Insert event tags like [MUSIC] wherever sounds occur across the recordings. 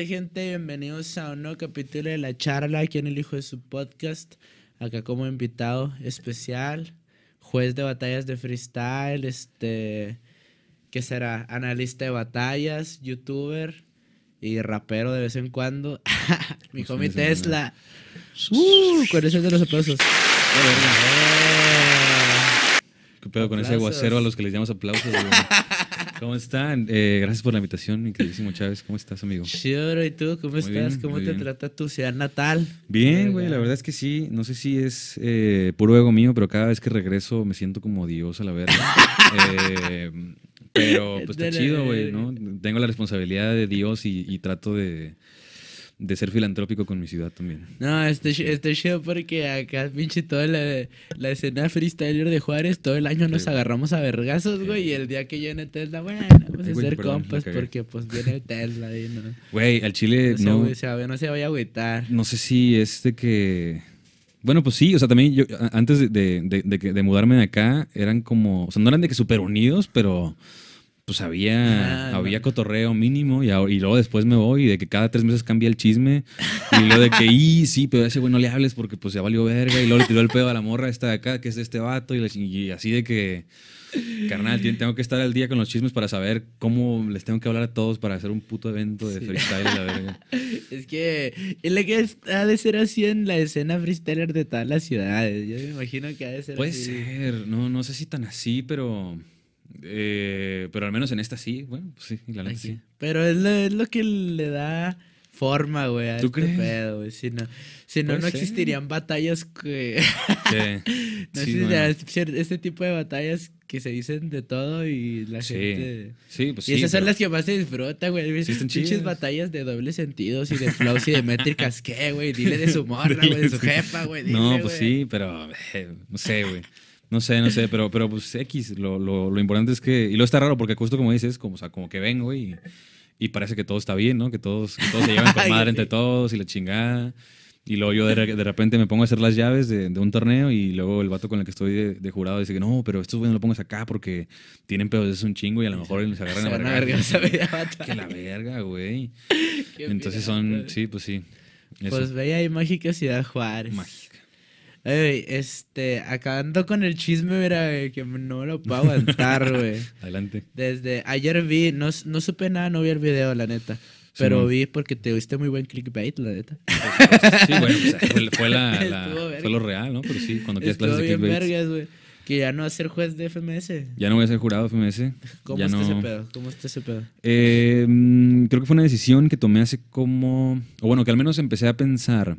gente? Bienvenidos a un nuevo capítulo de La Charla aquí en el Hijo de su Podcast. Acá como invitado especial, juez de batallas de freestyle, este, que será analista de batallas, youtuber y rapero de vez en cuando. [LAUGHS] Mi pues homie Tesla. Uh, con ese de los aplausos. Eh. Eh. ¿Qué pedo con ese aguacero a los que les damos aplausos? [LAUGHS] ¿Cómo están? Eh, gracias por la invitación, mi queridísimo Chávez. ¿Cómo estás, amigo? Chido, ¿y tú? ¿Cómo estás? ¿Cómo te trata tu ciudad natal? Bien, güey, la verdad es que sí. No sé si es eh, puro ego mío, pero cada vez que regreso me siento como Dios a la verdad. [LAUGHS] Eh, pero pues está chido, güey, ¿no? Tengo la responsabilidad de Dios y trato de de ser filantrópico con mi ciudad también. No, este, este show porque acá, pinche, toda la, la escena freestyler de Juárez, todo el año nos agarramos a vergazos, güey, y el día que viene Tesla, bueno, vamos pues, a ser compas porque pues viene Tesla ahí, no. Güey, al Chile no. no se, no se vaya a agüitar. No sé si este que. Bueno, pues sí, o sea, también yo, antes de, de, de, de, mudarme de acá, eran como, o sea, no eran de que súper unidos, pero pues había, había cotorreo mínimo y, luego después me voy y de que cada tres meses cambia el chisme y lo de que, y sí, pero ese güey no le hables porque pues ya valió verga y luego le tiró el pedo a la morra esta de acá que es de este vato y, así de que, carnal, tengo que estar al día con los chismes para saber cómo les tengo que hablar a todos para hacer un puto evento de freestyle [LAUGHS] Es que es la que ha de ser así en la escena freestyler de todas las ciudades. Yo me imagino que ha de ser Puede ser, no, no sé si tan así, pero... Eh, pero al menos en esta sí, bueno, pues sí, la neta sí. Pero es lo, que le da forma, güey, a ¿Tú este crees? pedo, güey. Si no, si no, no existirían batallas que... sí. [LAUGHS] no este tipo de batallas que se dicen de todo y la sí. gente... Sí, pues sí. Y esas son las que más se disfrutan güey. Sí, Pinches batallas de dobles sentidos y de flows y de métricas, ¿qué, güey? Dile de su [LAUGHS] morra, güey, de su jefa, güey. no, pues sí, pero... Eh, no sé, güey. No sé, no sé, pero, pero pues X, lo, lo, lo, importante es que... Y lo está raro porque justo como dices, como, como que vengo y, y parece que todo está bien, ¿no? Que todos, todos se llevan con [LAUGHS] madre entre todos y la chingada. Y luego yo de, repente me pongo a hacer las llaves de, un torneo y luego el vato con el que estoy de, jurado dice que no, pero esto no lo pongas acá porque tienen pedos, es un chingo y a lo mejor se agarran la [LAUGHS] verga. [LAUGHS] que la verga, güey. Entonces son, sí, pues sí. Pues veía ahí mágica ciudad Juárez. Ey, este, acabando con el chisme, mira, que no lo puedo aguantar, [LAUGHS] güey. Adelante. Desde ayer vi, no, no supe nada, no vi el video, la neta. Pero vi porque te oíste muy buen clickbait, la neta. Pues, pues, pues, sí, bueno, fue, la, [LAUGHS] fue, lo real, ¿no? Pero sí, cuando quieras clases de clickbait. Vergas, güey. Que ya no va a ser juez de FMS. Ya no voy a ser jurado de FMS. [LAUGHS] ¿Cómo ya está ese pedo? ¿Cómo está ese pedo? Eh, mm, creo que fue una decisión que tomé hace como. O bueno, que al menos empecé a pensar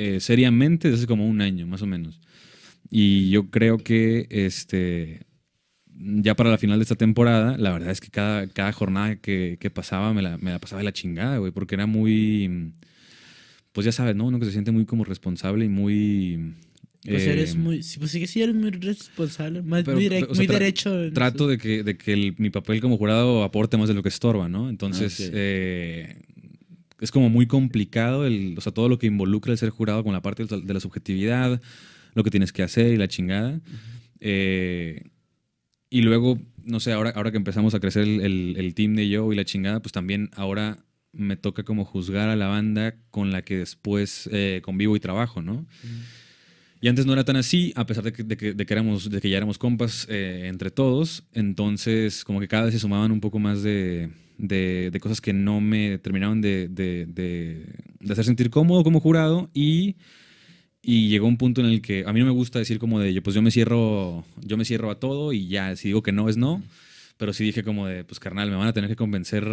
eh, seriamente desde hace como un año, más o menos. Y yo creo que este, ya para la final de esta temporada, la verdad es que cada, cada jornada que, que pasaba me la, me la, pasaba de la chingada, güey, porque era muy, pues ya sabes, ¿no? Uno que se siente muy como responsable y muy... Pues eres eh, muy, pues sí que sí eres muy responsable, muy derecho. Trato de que, de que mi papel como jurado aporte más de lo que estorba, ¿no? Entonces, ah, eh, es como muy complicado, el, o sea, todo lo que involucra el ser jurado con la parte de la subjetividad, lo que tienes que hacer y la chingada. Eh, y luego, no sé, ahora, ahora que empezamos a crecer el, el, team de yo y la chingada, pues también ahora me toca como juzgar a la banda con la que después eh, convivo y trabajo, ¿no? Y antes no era tan así, a pesar de que, de que, que, ya éramos compas eh, entre todos. Entonces, como que cada vez se sumaban un poco más de, de, cosas que no me terminaban de, hacer sentir cómodo como jurado y, y llegó un punto en el que a mí no me gusta decir como de, pues yo me cierro, yo me cierro a todo y ya, si digo que no es no, pero sí dije como de, pues carnal, me van a tener que convencer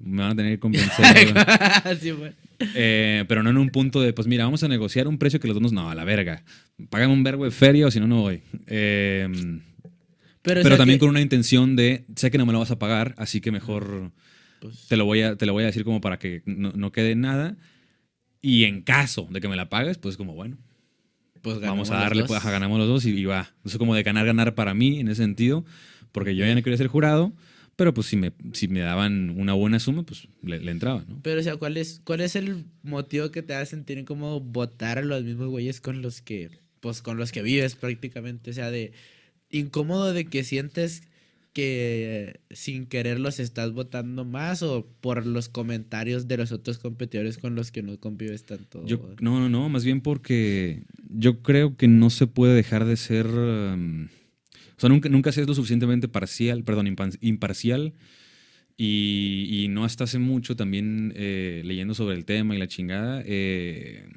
me van a tener que convencer. [LAUGHS] Ah, eh, pero no en un punto de, pues mira, vamos a negociar un precio que los dos no, a la verga. Págame un vergo de feria o si no, no voy. Em, pero, también con una intención de, sé que no me lo vas a pagar, así que mejor pues te, lo voy a, te lo voy a decir como para que no, quede nada. Y en caso de que me la pagues, pues como bueno. Pues vamos a darle, pues ganamos los dos y, va. Eso como de ganar, ganar para mí en ese sentido, porque yo ya no quería ser jurado, pero pues si me, si me daban una buena suma, pues le, entraba, ¿no? Pero o sea, ¿cuál es, ¿cuál es el motivo que te hace sentir como votar a los mismos güeyes con los que, pues con los que vives prácticamente? O sea, de incómodo de que sientes que sin querer los estás votando más o por los comentarios de los otros competidores con los que no convives tanto? no, no, no, más bien porque yo creo que no se puede dejar de ser... Um, o sea, nunca, nunca seas lo suficientemente parcial, perdón, imparcial. Y, no hasta hace mucho también eh, leyendo sobre el tema y la chingada, eh,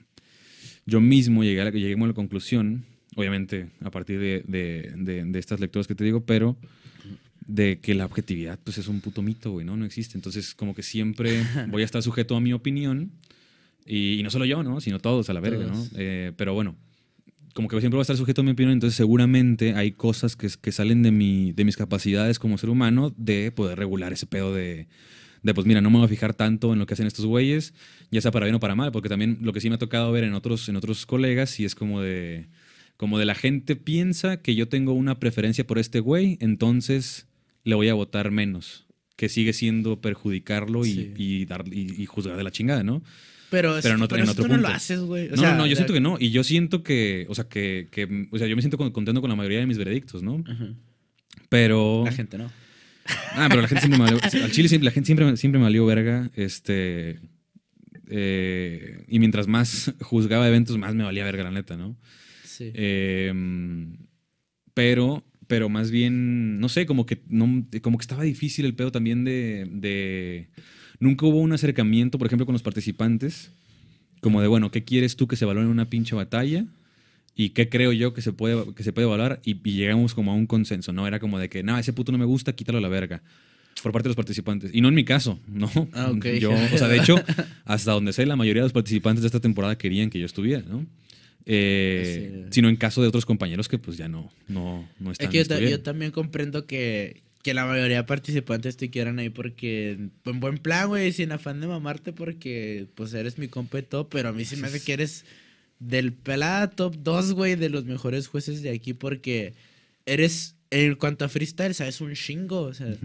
yo mismo llegué a la, llegué a la conclusión obviamente, a partir de, estas lecturas que te digo, pero de que la objetividad pues es un puto mito, güey, ¿no? No existe. Entonces, como que siempre [LAUGHS] voy a estar sujeto a mi opinión, y, no solo yo, ¿no? Sino todos a la verga, ¿no? Eh, pero bueno, como que siempre voy a estar sujeto a mi opinión, entonces seguramente hay cosas que, salen de, mi, de mis capacidades como ser humano de poder regular ese pedo de, de, pues mira, no me voy a fijar tanto en lo que hacen estos güeyes, ya sea para bien o para mal, porque también lo que sí me ha tocado ver en otros, en otros colegas, y es como de como de la gente piensa que yo tengo una preferencia por este güey, entonces le voy a votar menos, que sigue siendo perjudicarlo y, y, juzgar de la chingada, ¿no? Pero, no, no lo haces, güey. No, no, yo siento que no. Y yo siento que, o sea, que, o sea, yo me siento contento con la mayoría de mis veredictos, ¿no? Pero... La gente no. Ah, pero la gente siempre me valió... [LAUGHS] Al Chile siempre, la gente siempre, me valió verga. Este... Eh, y mientras más juzgaba eventos, más me valía verga, la neta, ¿no? Em, pero, pero más bien, no sé, como que, como que estaba difícil el pedo también de, Nunca hubo un acercamiento, por ejemplo, con los participantes, como de, bueno, ¿qué quieres tú que se valore en una pinche batalla? ¿Y qué creo yo que se puede, que se puede valorar? Y, llegamos como a un consenso, ¿no? Era como de que, no, ese puto no me gusta, quítalo a la verga por parte de los participantes. Y no en mi caso, ¿no? Ah, Yo, o sea, de hecho, hasta donde sé, la mayoría de los participantes de esta temporada querían que yo estuviera, ¿no? Eh, sino en caso de otros compañeros que pues ya no, no, no están. yo, también comprendo que, que, la mayoría de participantes te quieran ahí porque en buen plan, güey, sin afán de mamarte porque pues eres mi compa y pero a mí sí me hace que eres del pelada top 2, güey, de los mejores jueces de aquí porque eres, en cuanto a freestyle, sabes un chingo, o sea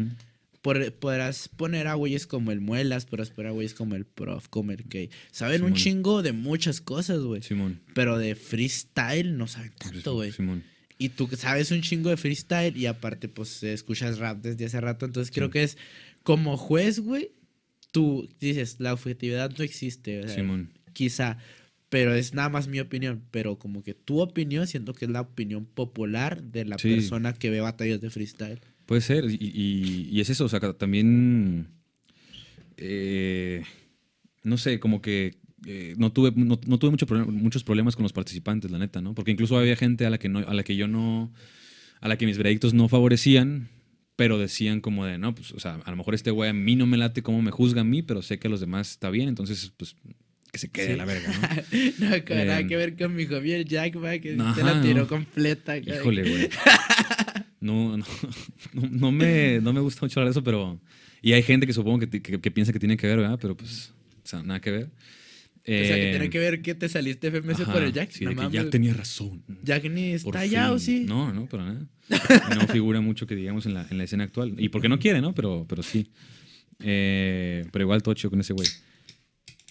podrás poner a güeyes como el Muelas, podrás poner a güeyes como el Prof, como el Gay. Saben un chingo de muchas cosas, güey. Simón. Pero de freestyle no saben tanto, güey. Simón. Y tú sabes un chingo de freestyle y aparte, pues, escuchas rap desde hace rato. Entonces, creo que es como juez, güey, tú dices, la objetividad no existe. O Simón. Quizá, pero es nada más mi opinión. Pero como que tu opinión, siento que es la opinión popular de la persona que ve batallas de freestyle. Puede ser, y, es eso, o sea, también, eh, no sé, como que eh, no tuve, no, tuve mucho muchos problemas con los participantes, la neta, ¿no? Porque incluso había gente a la que, no, a la que yo no, a la que mis veredictos no favorecían, pero decían como de, no, pues, o sea, a lo mejor este güey a mí no me late como me juzga a mí, pero sé que a los demás está bien, entonces, pues, que se quede la verga, ¿no? [LAUGHS] no, con nada em, que ver con mi Javier va, que se la tiró completa. Híjole, güey. [LAUGHS] no, [LAUGHS] no, no, me, no me gusta mucho hablar de eso, pero... Y hay gente que supongo que, que, piensa que tiene que ver, ¿verdad? Pero pues, o sea, nada que ver. o sea, que eh, tiene que ver que te saliste FMS por el Jack. Sí, Jack tenía razón. Jack ni está allá o sí. No, no, pero nada. No figura mucho que digamos en la, en la escena actual. Y porque no quiere, ¿no? Pero, pero sí. Eh, pero igual tocho con ese güey.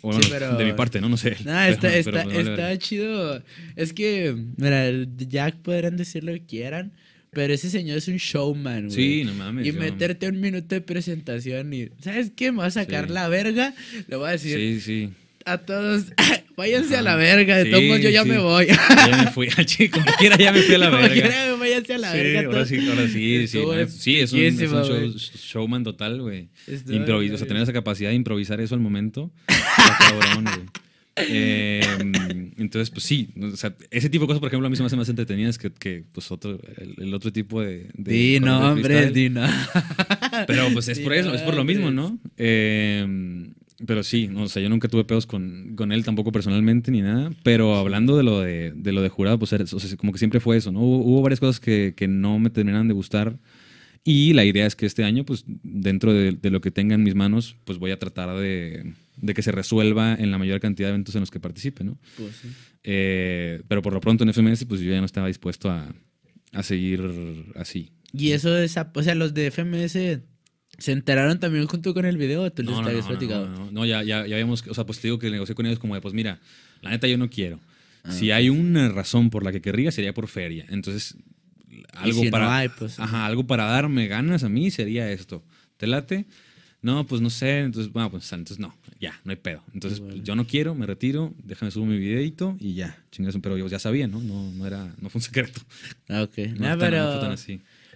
O de mi parte, ¿no? No sé. Nada, está, está, chido. Es que, mira, Jack podrán decir lo que quieran, pero ese señor es un showman, güey. Sí, no mames. Y meterte un minuto de presentación y, ¿sabes qué? Me va a sacar la verga. Le voy a decir. Sí, sí. A todos, [LAUGHS] váyanse a la verga. De sí, todos yo ya me voy. ya me fui, al [LAUGHS] chico. cualquiera ya me fui a la verga. váyanse a la verga. Ahora sí, ahora sí, sí. Es, sí, es un, showman total, güey. O sea, tener esa capacidad de improvisar eso al momento. [LAUGHS] cabrón, güey. Em, entonces, pues sí, ese tipo de cosas, por ejemplo, a mí se me hace más entretenidas que, que pues otro, el, otro tipo de... de di hombre, [LAUGHS] Pero pues es por eso, es por lo mismo, ¿no? Em, pero sí, o sea, yo nunca tuve pedos con, él tampoco personalmente ni nada, pero hablando de lo de, lo de jurado, pues como que siempre fue eso, ¿no? Hubo, varias cosas que, no me terminaron de gustar y la idea es que este año, pues dentro de lo que tenga en mis manos, pues voy a tratar de de que se resuelva en la mayor cantidad de eventos en los que participe, ¿no? Pues, eh, pero por lo pronto en FMS, pues yo ya no estaba dispuesto a, seguir así. Y eso es, o sea, los de FMS se enteraron también junto con el video, tú no, no, platicado. No, no, ya, ya, ya, habíamos, o sea, pues te digo que negocié con ellos como de, pues mira, la neta yo no quiero. Ah, si hay una razón por la que querría, sería por feria. Entonces, algo para, pues, ajá, algo para darme ganas a mí sería esto. ¿Te late? no, pues no sé, entonces, bueno, pues entonces no, ya, no hay pedo. Entonces, yo no quiero, me retiro, déjame subir mi videito y ya, chingas, pero yo ya sabía, ¿no? No, era, no fue un secreto. Ah, ok. No, pero,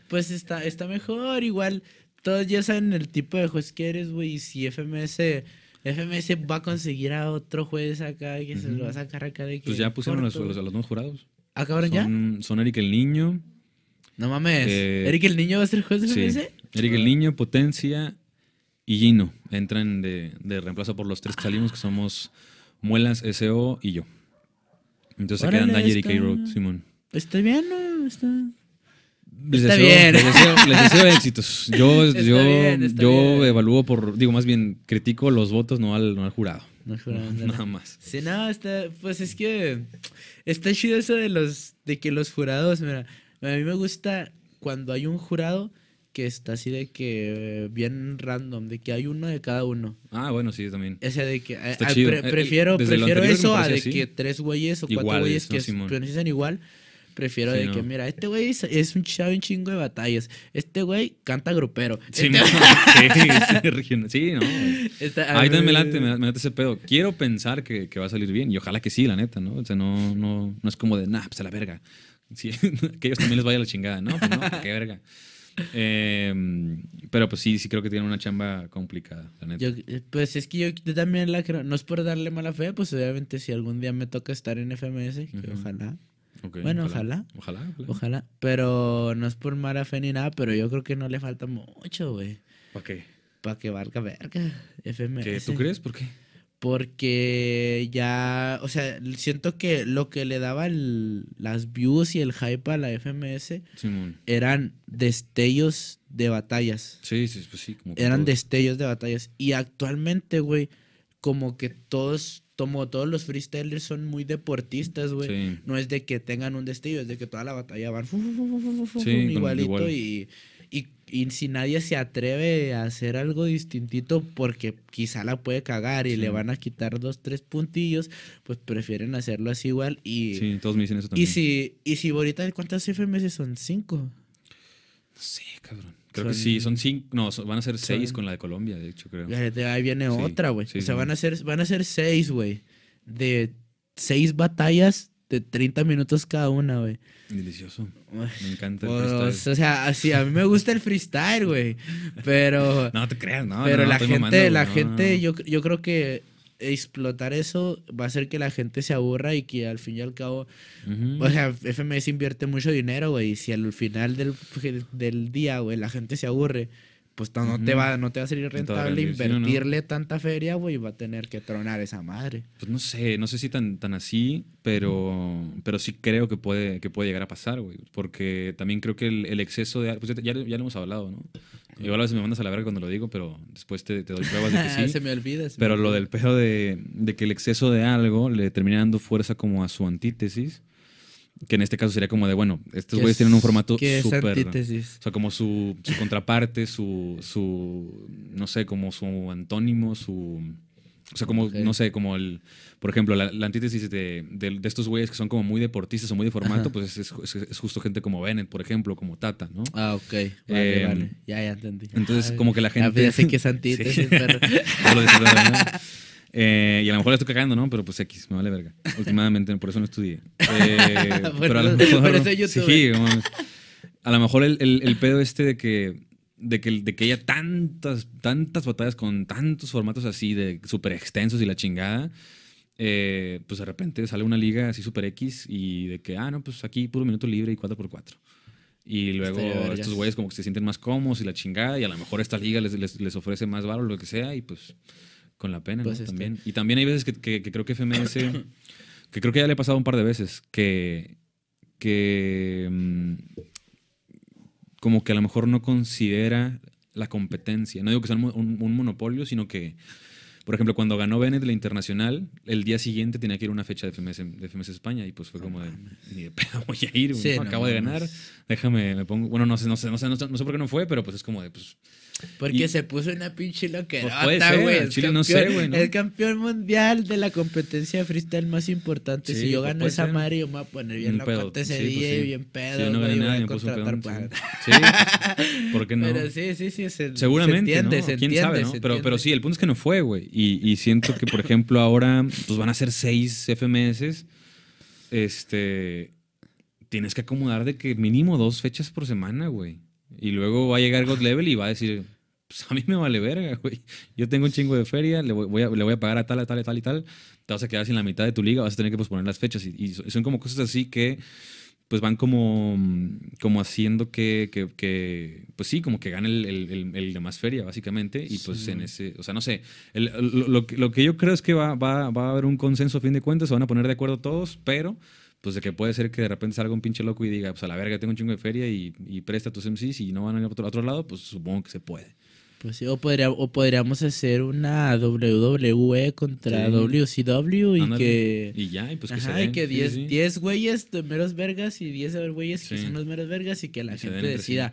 Pues está, está mejor, igual, todos ya saben el tipo de juez que eres, güey, y si FMS... FMS va a conseguir a otro juez acá que se lo va a sacar acá de pues que. Pues ya pusieron a los, dos jurados. ¿Acabaron ¿Ah, ya? Son Eric el Niño. No mames. Eh, ¿Eric el Niño va a ser juez de FMS? Eric el Niño, Potencia, y Gino entran de, de, reemplazo por los tres que salimos, que somos Muelas, SO y yo. Entonces se quedan Nayer y K-Road, Simón. Está bien, ¿no? Está... Les está deseo, bien. Les deseo, [LAUGHS] éxitos. Yo, yo, yo evalúo por, digo, más bien critico los votos, no al, no al jurado. No al jurado. [LAUGHS] nada más. Sí, nada está, pues es que está chido eso de los, de que los jurados, mira, a mí me gusta cuando hay un jurado que está así de que bien random, de que hay uno de cada uno. Ah, bueno, sí, también. O sea, de que eh, eh, eh, prefiero, prefiero eso a de que tres güeyes o cuatro güeyes que pues, se pronuncian igual. Prefiero de que, mira, este güey es, un chavo un chingo de batallas. Este güey canta grupero. Sí, este no, [LAUGHS] este, Ahí también me late, ese pedo. Quiero pensar que, va a salir bien y ojalá que sí, la neta, ¿no? O sea, no, no, es como de, nah, pues a la verga. Sí, [LAUGHS] que ellos también les vaya la chingada, ¿no? Pues no, qué verga. Em, pero pues sí, sí creo que tiene una chamba complicada, la neta. Eh, pues es que yo también la creo. No es por darle mala fe, pues obviamente si algún día me toca estar en FMS, ojalá. bueno, ojalá. Ojalá, ojalá. Pero no es por mala fe ni nada, pero yo creo que no le falta mucho, güey. ¿Para qué? Para que valga verga. FMS. ¿Qué? ¿Tú crees? ¿Por qué? porque ya, o sea, siento que lo que le daba el, las views y el hype a la FMS eran destellos de batallas. Sí, sí, pues sí. eran destellos de batallas. Y actualmente, güey, como que todos, como todos los freestylers son muy deportistas, güey. No es de que tengan un destello, es de que toda la batalla van igualito y y, si nadie se atreve a hacer algo distintito porque quizá la puede cagar y le van a quitar dos, tres puntillos, pues prefieren hacerlo así igual. Y, sí, todos me dicen eso también. Y si, y si ahorita, ¿cuántas FMS son? ¿Cinco? No sé, cabrón. Creo que sí, son cinco, no, van a ser seis con la de Colombia, de hecho, creo. Ahí viene otra, güey. o sea, van a ser, van a ser seis, güey. De seis batallas de 30 minutos cada una, güey. Delicioso. Me encanta el pues, freestyle. o sea, sí, a mí me gusta el freestyle, güey. Pero. [LAUGHS] no te creas, no. Pero la gente, la gente, Yo, yo creo que explotar eso va a hacer que la gente se aburra y que al fin y al cabo, o sea, FMS invierte mucho dinero, güey, y si al final del, del día, güey, la gente se aburre, pues no, te va, no te va a salir rentable invertirle tanta feria, güey, va a tener que tronar esa madre. Pues no sé, no sé si tan, tan así, pero, pero sí creo que puede, que puede llegar a pasar, güey. Porque también creo que el, exceso de... Pues ya, ya, lo hemos hablado, ¿no? Igual a veces me mandas a la verga cuando lo digo, pero después te, doy pruebas de que [LAUGHS] sí. se me olvida. pero lo del pedo de, de, que el exceso de algo le termina dando fuerza como a su antítesis. Que en este caso sería como de, bueno, estos güeyes tienen un formato súper. O sea, como su, su contraparte, su, su. No sé, como su antónimo, su. O sea, como, no sé, como el, por ejemplo, la, antítesis de, de, estos güeyes que son como muy deportistas o muy de formato, pues es, justo gente como Bennett, por ejemplo, como Tata, ¿no? Ah, ok. Vale, eh, vale. Ya, ya entendí. Entonces, como que la gente... Ya, sé que es antítesis, [LAUGHS] pero... [LAUGHS] [LAUGHS] Eh, y a lo mejor le estoy cagando, ¿no? Pero pues X, me vale verga. Últimamente, por eso no estudié. [LAUGHS] Eh, pero a lo mejor. a lo mejor el, pedo este de que. De que, de que haya tantas, tantas batallas con tantos formatos así de súper extensos y la chingada. Eh, pues de repente sale una liga así super X y de que, ah, no, pues aquí puro minuto libre y 4x4. Y luego estos güeyes como que se sienten más cómodos y la chingada y a lo mejor esta liga les, les, les ofrece más valor, lo que sea, y pues con la pena, pues, este, También. Y también hay veces que, creo que FMS, [COUGHS] que creo que ya le ha pasado un par de veces, que, que mm, como que a lo mejor no considera la competencia. No digo que sea un, monopolio, sino que por ejemplo, cuando ganó Bennett la internacional, el día siguiente tenía que ir una fecha de FMS, España y pues fue como de, ni de pedo voy a ir, me acabo de ganar, déjame, me pongo, bueno, no sé, no sé, no sé, no sé, por qué no fue, pero pues es como de, pues porque se puso una pinche loquerota, pues güey. Pues el Chile no sé, güey. El campeón mundial de la competencia freestyle más importante. si yo pues gano esa madre, yo me voy a poner bien loco ese sí, pues bien pedo. yo no gané nada, me un [LAUGHS] Sí. ¿Por qué [LAUGHS] no? Pero sí, sí, sí. Se, Seguramente, entiende, ¿no? ¿Quién sabe, no? Pero, pero sí, el punto es que no fue, güey. Y, y, siento que, por ejemplo, ahora pues van a ser seis FMS. Este... Tienes que acomodar de que mínimo dos fechas por semana, güey. Y luego va a llegar God Level y va a decir, pues a mí me vale verga, güey. Yo tengo un chingo de feria, le voy, a, le voy a pagar a tal, a tal, a tal y tal. Te vas a quedar sin la mitad de tu liga, vas a tener que posponer las fechas. Y, son como cosas así que pues van como, como haciendo que, que, pues sí, como que gane el, el, el, de más feria, básicamente. Y pues en ese, o sea, no sé, lo, lo, que yo creo es que va, va, va a haber un consenso a fin de cuentas, se van a poner de acuerdo todos, pero pues de que puede ser que de repente salga un pinche loco y diga, pues a la verga, tengo un chingo de feria y, y presta tus MCs y no van a ir a otro, lado, pues supongo que se puede. Pues sí, o, podríamos hacer una WWE contra WCW y que... Y ya, y pues que se que 10 güeyes de meros vergas y 10 güeyes que son los meros vergas y que la gente decida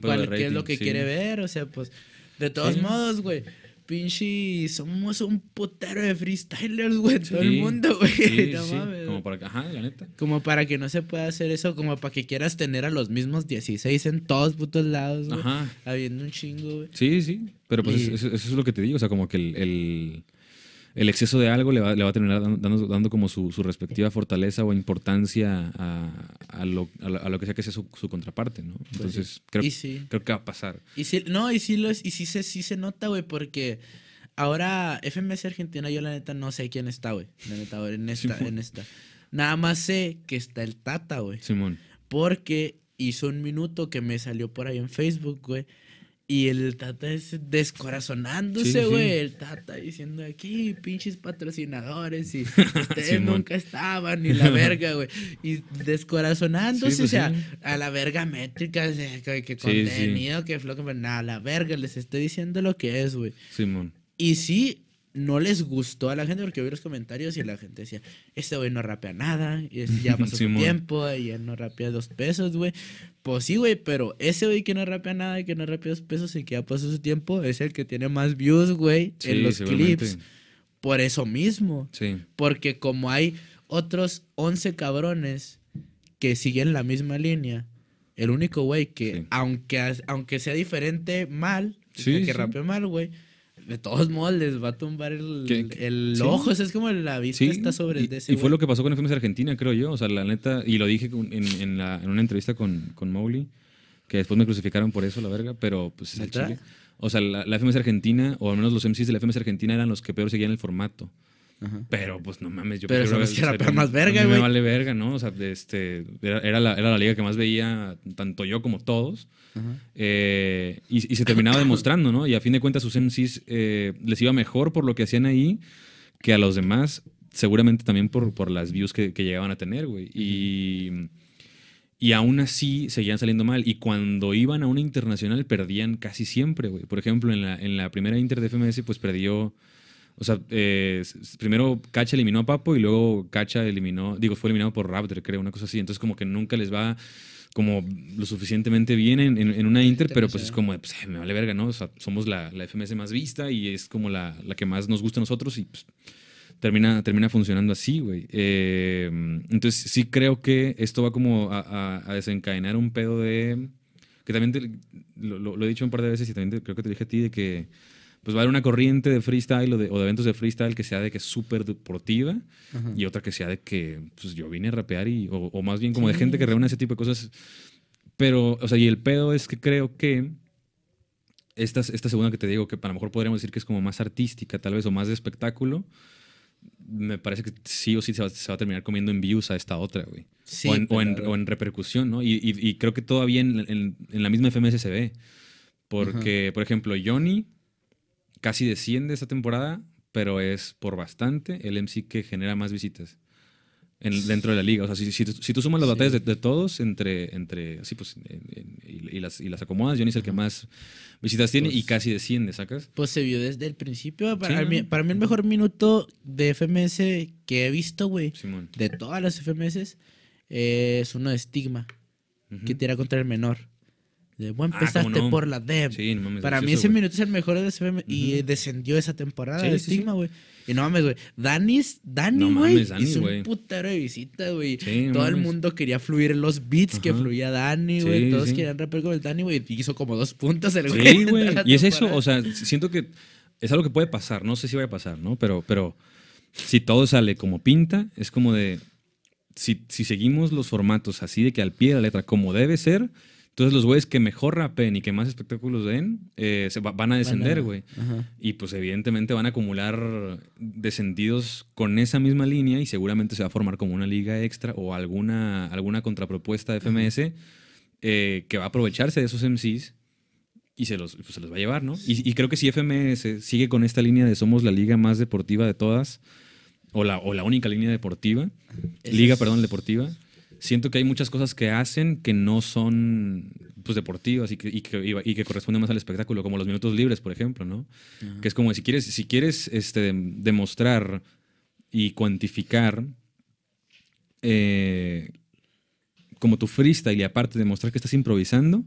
cuál, qué es lo que quiere ver, o sea, pues... De todos modos, güey Vinci, somos un putero de freestylers, güey, todo el mundo, güey. [LAUGHS] Sí, mames. Como para que, ajá, la neta. Como para que no se pueda hacer eso, como para que quieras tener a los mismos 16 en todos putos lados, güey. Ajá. Habiendo un chingo, güey. Sí, sí. Pero pues eso, es lo que te digo, o sea, como que el el exceso de algo le va, le va a terminar dando, como su, respectiva fortaleza o importancia a, lo, que sea que sea su, contraparte, ¿no? Pues Entonces, creo, creo que va a pasar. Y sí, no, y sí, y sí, se, sí se nota, güey, porque ahora FMS Argentina, yo la neta no sé quién está, güey. La neta, ahora en esta, en esta. Nada más sé que está el Tata, güey. Simón. Porque hizo un minuto que me salió por ahí en Facebook, güey y el Tata es descorazonándose, güey. El Tata diciendo aquí, pinches patrocinadores, y [LAUGHS] ustedes nunca estaban, ni la verga, güey. Y descorazonándose, pues o sea, a la verga métrica, que, contenido, que flojo. que nada, a la verga, les estoy diciendo lo que es, güey. Simón. Y sí, no les gustó a la gente porque vi los comentarios y la gente decía, este güey no rapea nada, y ya pasó [LAUGHS] su tiempo, y él no rapea dos pesos, güey. Pues sí, güey, pero ese güey que no rapea nada y que no rapea dos pesos y que ya pasó su tiempo es el que tiene más views, güey, en los clips. Por eso mismo. Sí. Porque como hay otros 11 cabrones que siguen la misma línea, el único güey que, aunque, aunque sea diferente mal, que rapea mal, güey de todos modos va a tumbar el, ojo. es como la vista está sobre y, Y fue lo que pasó con FMS Argentina, creo yo. O sea, la neta, y lo dije en, en, una entrevista con, con Mowgli, que después me crucificaron por eso, la verga, pero pues es el chile. O sea, la FMS Argentina, o al menos los MCs de la FMS Argentina eran los que peor seguían el formato. Pero pues no mames, yo Pero sabes que era más verga, güey. No vale verga, ¿no? O sea, este, era, la, liga que más veía, tanto yo como todos. Eh, y, se terminaba demostrando, ¿no? Y a fin de cuentas, sus MCs eh, les iba mejor por lo que hacían ahí que a los demás, seguramente también por, por las views que, llegaban a tener, güey. Y. Y aún así seguían saliendo mal. Y cuando iban a una internacional perdían casi siempre, güey. Por ejemplo, en la, en la primera Inter de FMS, pues perdió o sea, eh, primero Cacha eliminó a Papo y luego Cacha eliminó, digo, fue eliminado por Raptor, creo, una cosa así. Entonces como que nunca les va como lo suficientemente bien en, una Inter, pero pues es como, pues, eh, me vale verga, ¿no? O sea, somos la, FMS más vista y es como la, que más nos gusta a nosotros y pues, termina, termina funcionando así, güey. Em, entonces sí creo que esto va como a, desencadenar un pedo de... Que también lo, he dicho un par de veces y también creo que te dije a ti de que pues va a haber una corriente de freestyle o de, eventos de freestyle que sea de que es súper deportiva y otra que sea de que pues yo vine a rapear y, o, más bien como de gente que reúne ese tipo de cosas. Pero, o sea, y el pedo es que creo que esta, esta segunda que te digo, que a lo mejor podríamos decir que es como más artística tal vez o más de espectáculo, me parece que sí o sí se va, a terminar comiendo en views a esta otra, güey. o, en, repercusión, ¿no? Y, creo que todavía en, la misma FMS se ve. Porque, por ejemplo, Johnny casi desciende esta temporada, pero es por bastante el MC que genera más visitas dentro de la liga. O sea, si, si, tú sumas las sí. de, todos entre, entre así pues, y, las, y las acomodas, Johnny es el que más visitas tiene y pues casi desciende, ¿sacas? Pues se vio desde el principio. Para, mí, para el mejor minuto de FMS que he visto, güey, de todas las FMS, eh, es uno de estigma que tira contra el menor. Voy ah, empezaste por la DEM. Para mí ese minuto es el mejor de ese y descendió esa temporada de güey. Y no mames, güey. Danis, Dani, güey. un putero de visita, güey. Todo el mundo quería fluir los beats que fluía Dani, güey. Todos querían rapper con el Dani, güey. Hizo como dos puntos el güey. Y es eso, o sea, siento que es algo que puede pasar. No sé si va a pasar, ¿no? Pero, pero si todo sale como pinta, es como de. Si, si seguimos los formatos así de que al pie de la letra, como debe ser entonces los güeyes que mejor rapen y que más espectáculos den, eh, se van a descender, güey. Y pues evidentemente van a acumular descendidos con esa misma línea y seguramente se va a formar como una liga extra o alguna, alguna contrapropuesta de FMS eh, que va a aprovecharse de esos MCs y pues, se los, va a llevar, ¿no? Y, creo que si FMS sigue con esta línea de somos la liga más deportiva de todas, o la, o la única línea deportiva, Liga, perdón, deportiva siento que hay muchas cosas que hacen que no son pues, deportivas y que, corresponden más al espectáculo, como los minutos libres, por ejemplo, ¿no? Que es como si quieres, si quieres este, demostrar y cuantificar eh, como tu freestyle y aparte demostrar que estás improvisando,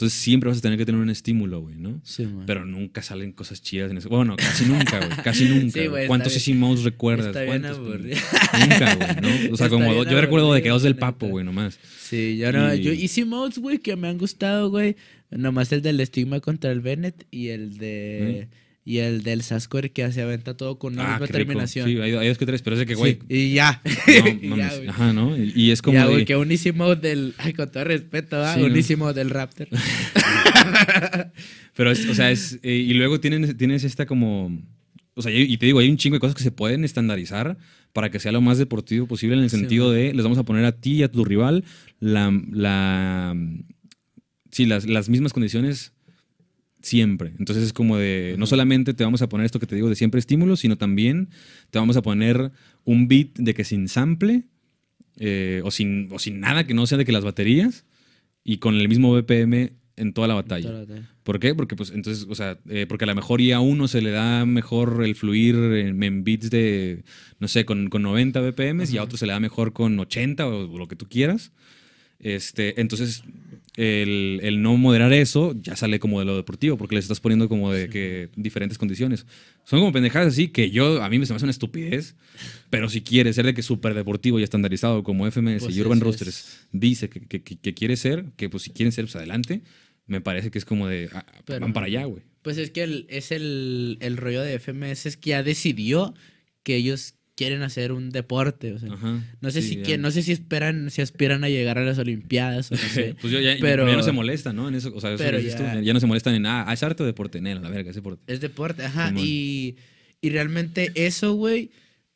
entonces siempre vas a tener que tener un estímulo, güey, ¿no? Sí, Pero nunca salen cosas chidas en eso. Bueno, casi nunca, güey. Casi [LAUGHS] nunca. güey, ¿Cuántos Easy recuerdas? Está bien Nunca, güey, ¿no? O sea, como yo recuerdo de que dos del papo, güey, nomás. Sí, yo no. Easy Mouse, güey, que me han gustado, güey. Nomás el del estigma contra el Bennett y el de y el del Sasquatch que se aventa todo con una ah, misma terminación. Sí, hay, dos que tres, pero de que güey. y ya. [LAUGHS] Ajá, ¿no? Y es como. Ya, güey, que unísimo del. Ay, con todo respeto, ¿ah? unísimo del Raptor. [LAUGHS] pero, o sea, es. Eh, y luego tienes, tienes esta como. O sea, y te digo, hay un chingo de cosas que se pueden estandarizar para que sea lo más deportivo posible en el sentido de les vamos a poner a ti y a tu rival la. la sí, las, las mismas condiciones siempre. Entonces es como de, no solamente te vamos a poner esto que te digo de siempre estímulos, sino también te vamos a poner un beat de que sin sample eh, o, sin, o sin nada que no sea de que las baterías y con el mismo BPM en toda la batalla. ¿Por qué? Porque pues entonces, o sea, eh, porque a lo mejor ya a uno se le da mejor el fluir en, bits beats de, no sé, con, con 90 BPMs y a otro se le da mejor con 80 o, o lo que tú quieras. Este, entonces el, no moderar eso ya sale como de lo deportivo, porque les estás poniendo como de que diferentes condiciones. Son como pendejadas así que yo, a mí me se una estupidez, pero si quiere ser de que súper deportivo y estandarizado como FMS pues y Urban Roosters dice que, que, quiere ser, que pues si quieren ser, pues adelante, me parece que es como de, ah, ah, van para allá, güey. Pues es que el, es el, el rollo de FMS es que ya decidió que ellos quieren hacer un deporte. O sea, no sé si quieren, no sé si esperan, si aspiran a llegar a las Olimpiadas. O no sé, [LAUGHS] pues ya, pero, ya no se molesta, ¿no? En eso, o sea, ya, no se molestan en nada. Ah, es harto deporte, nela, la verga, es deporte. Es deporte, ajá. Y, y, realmente eso, güey,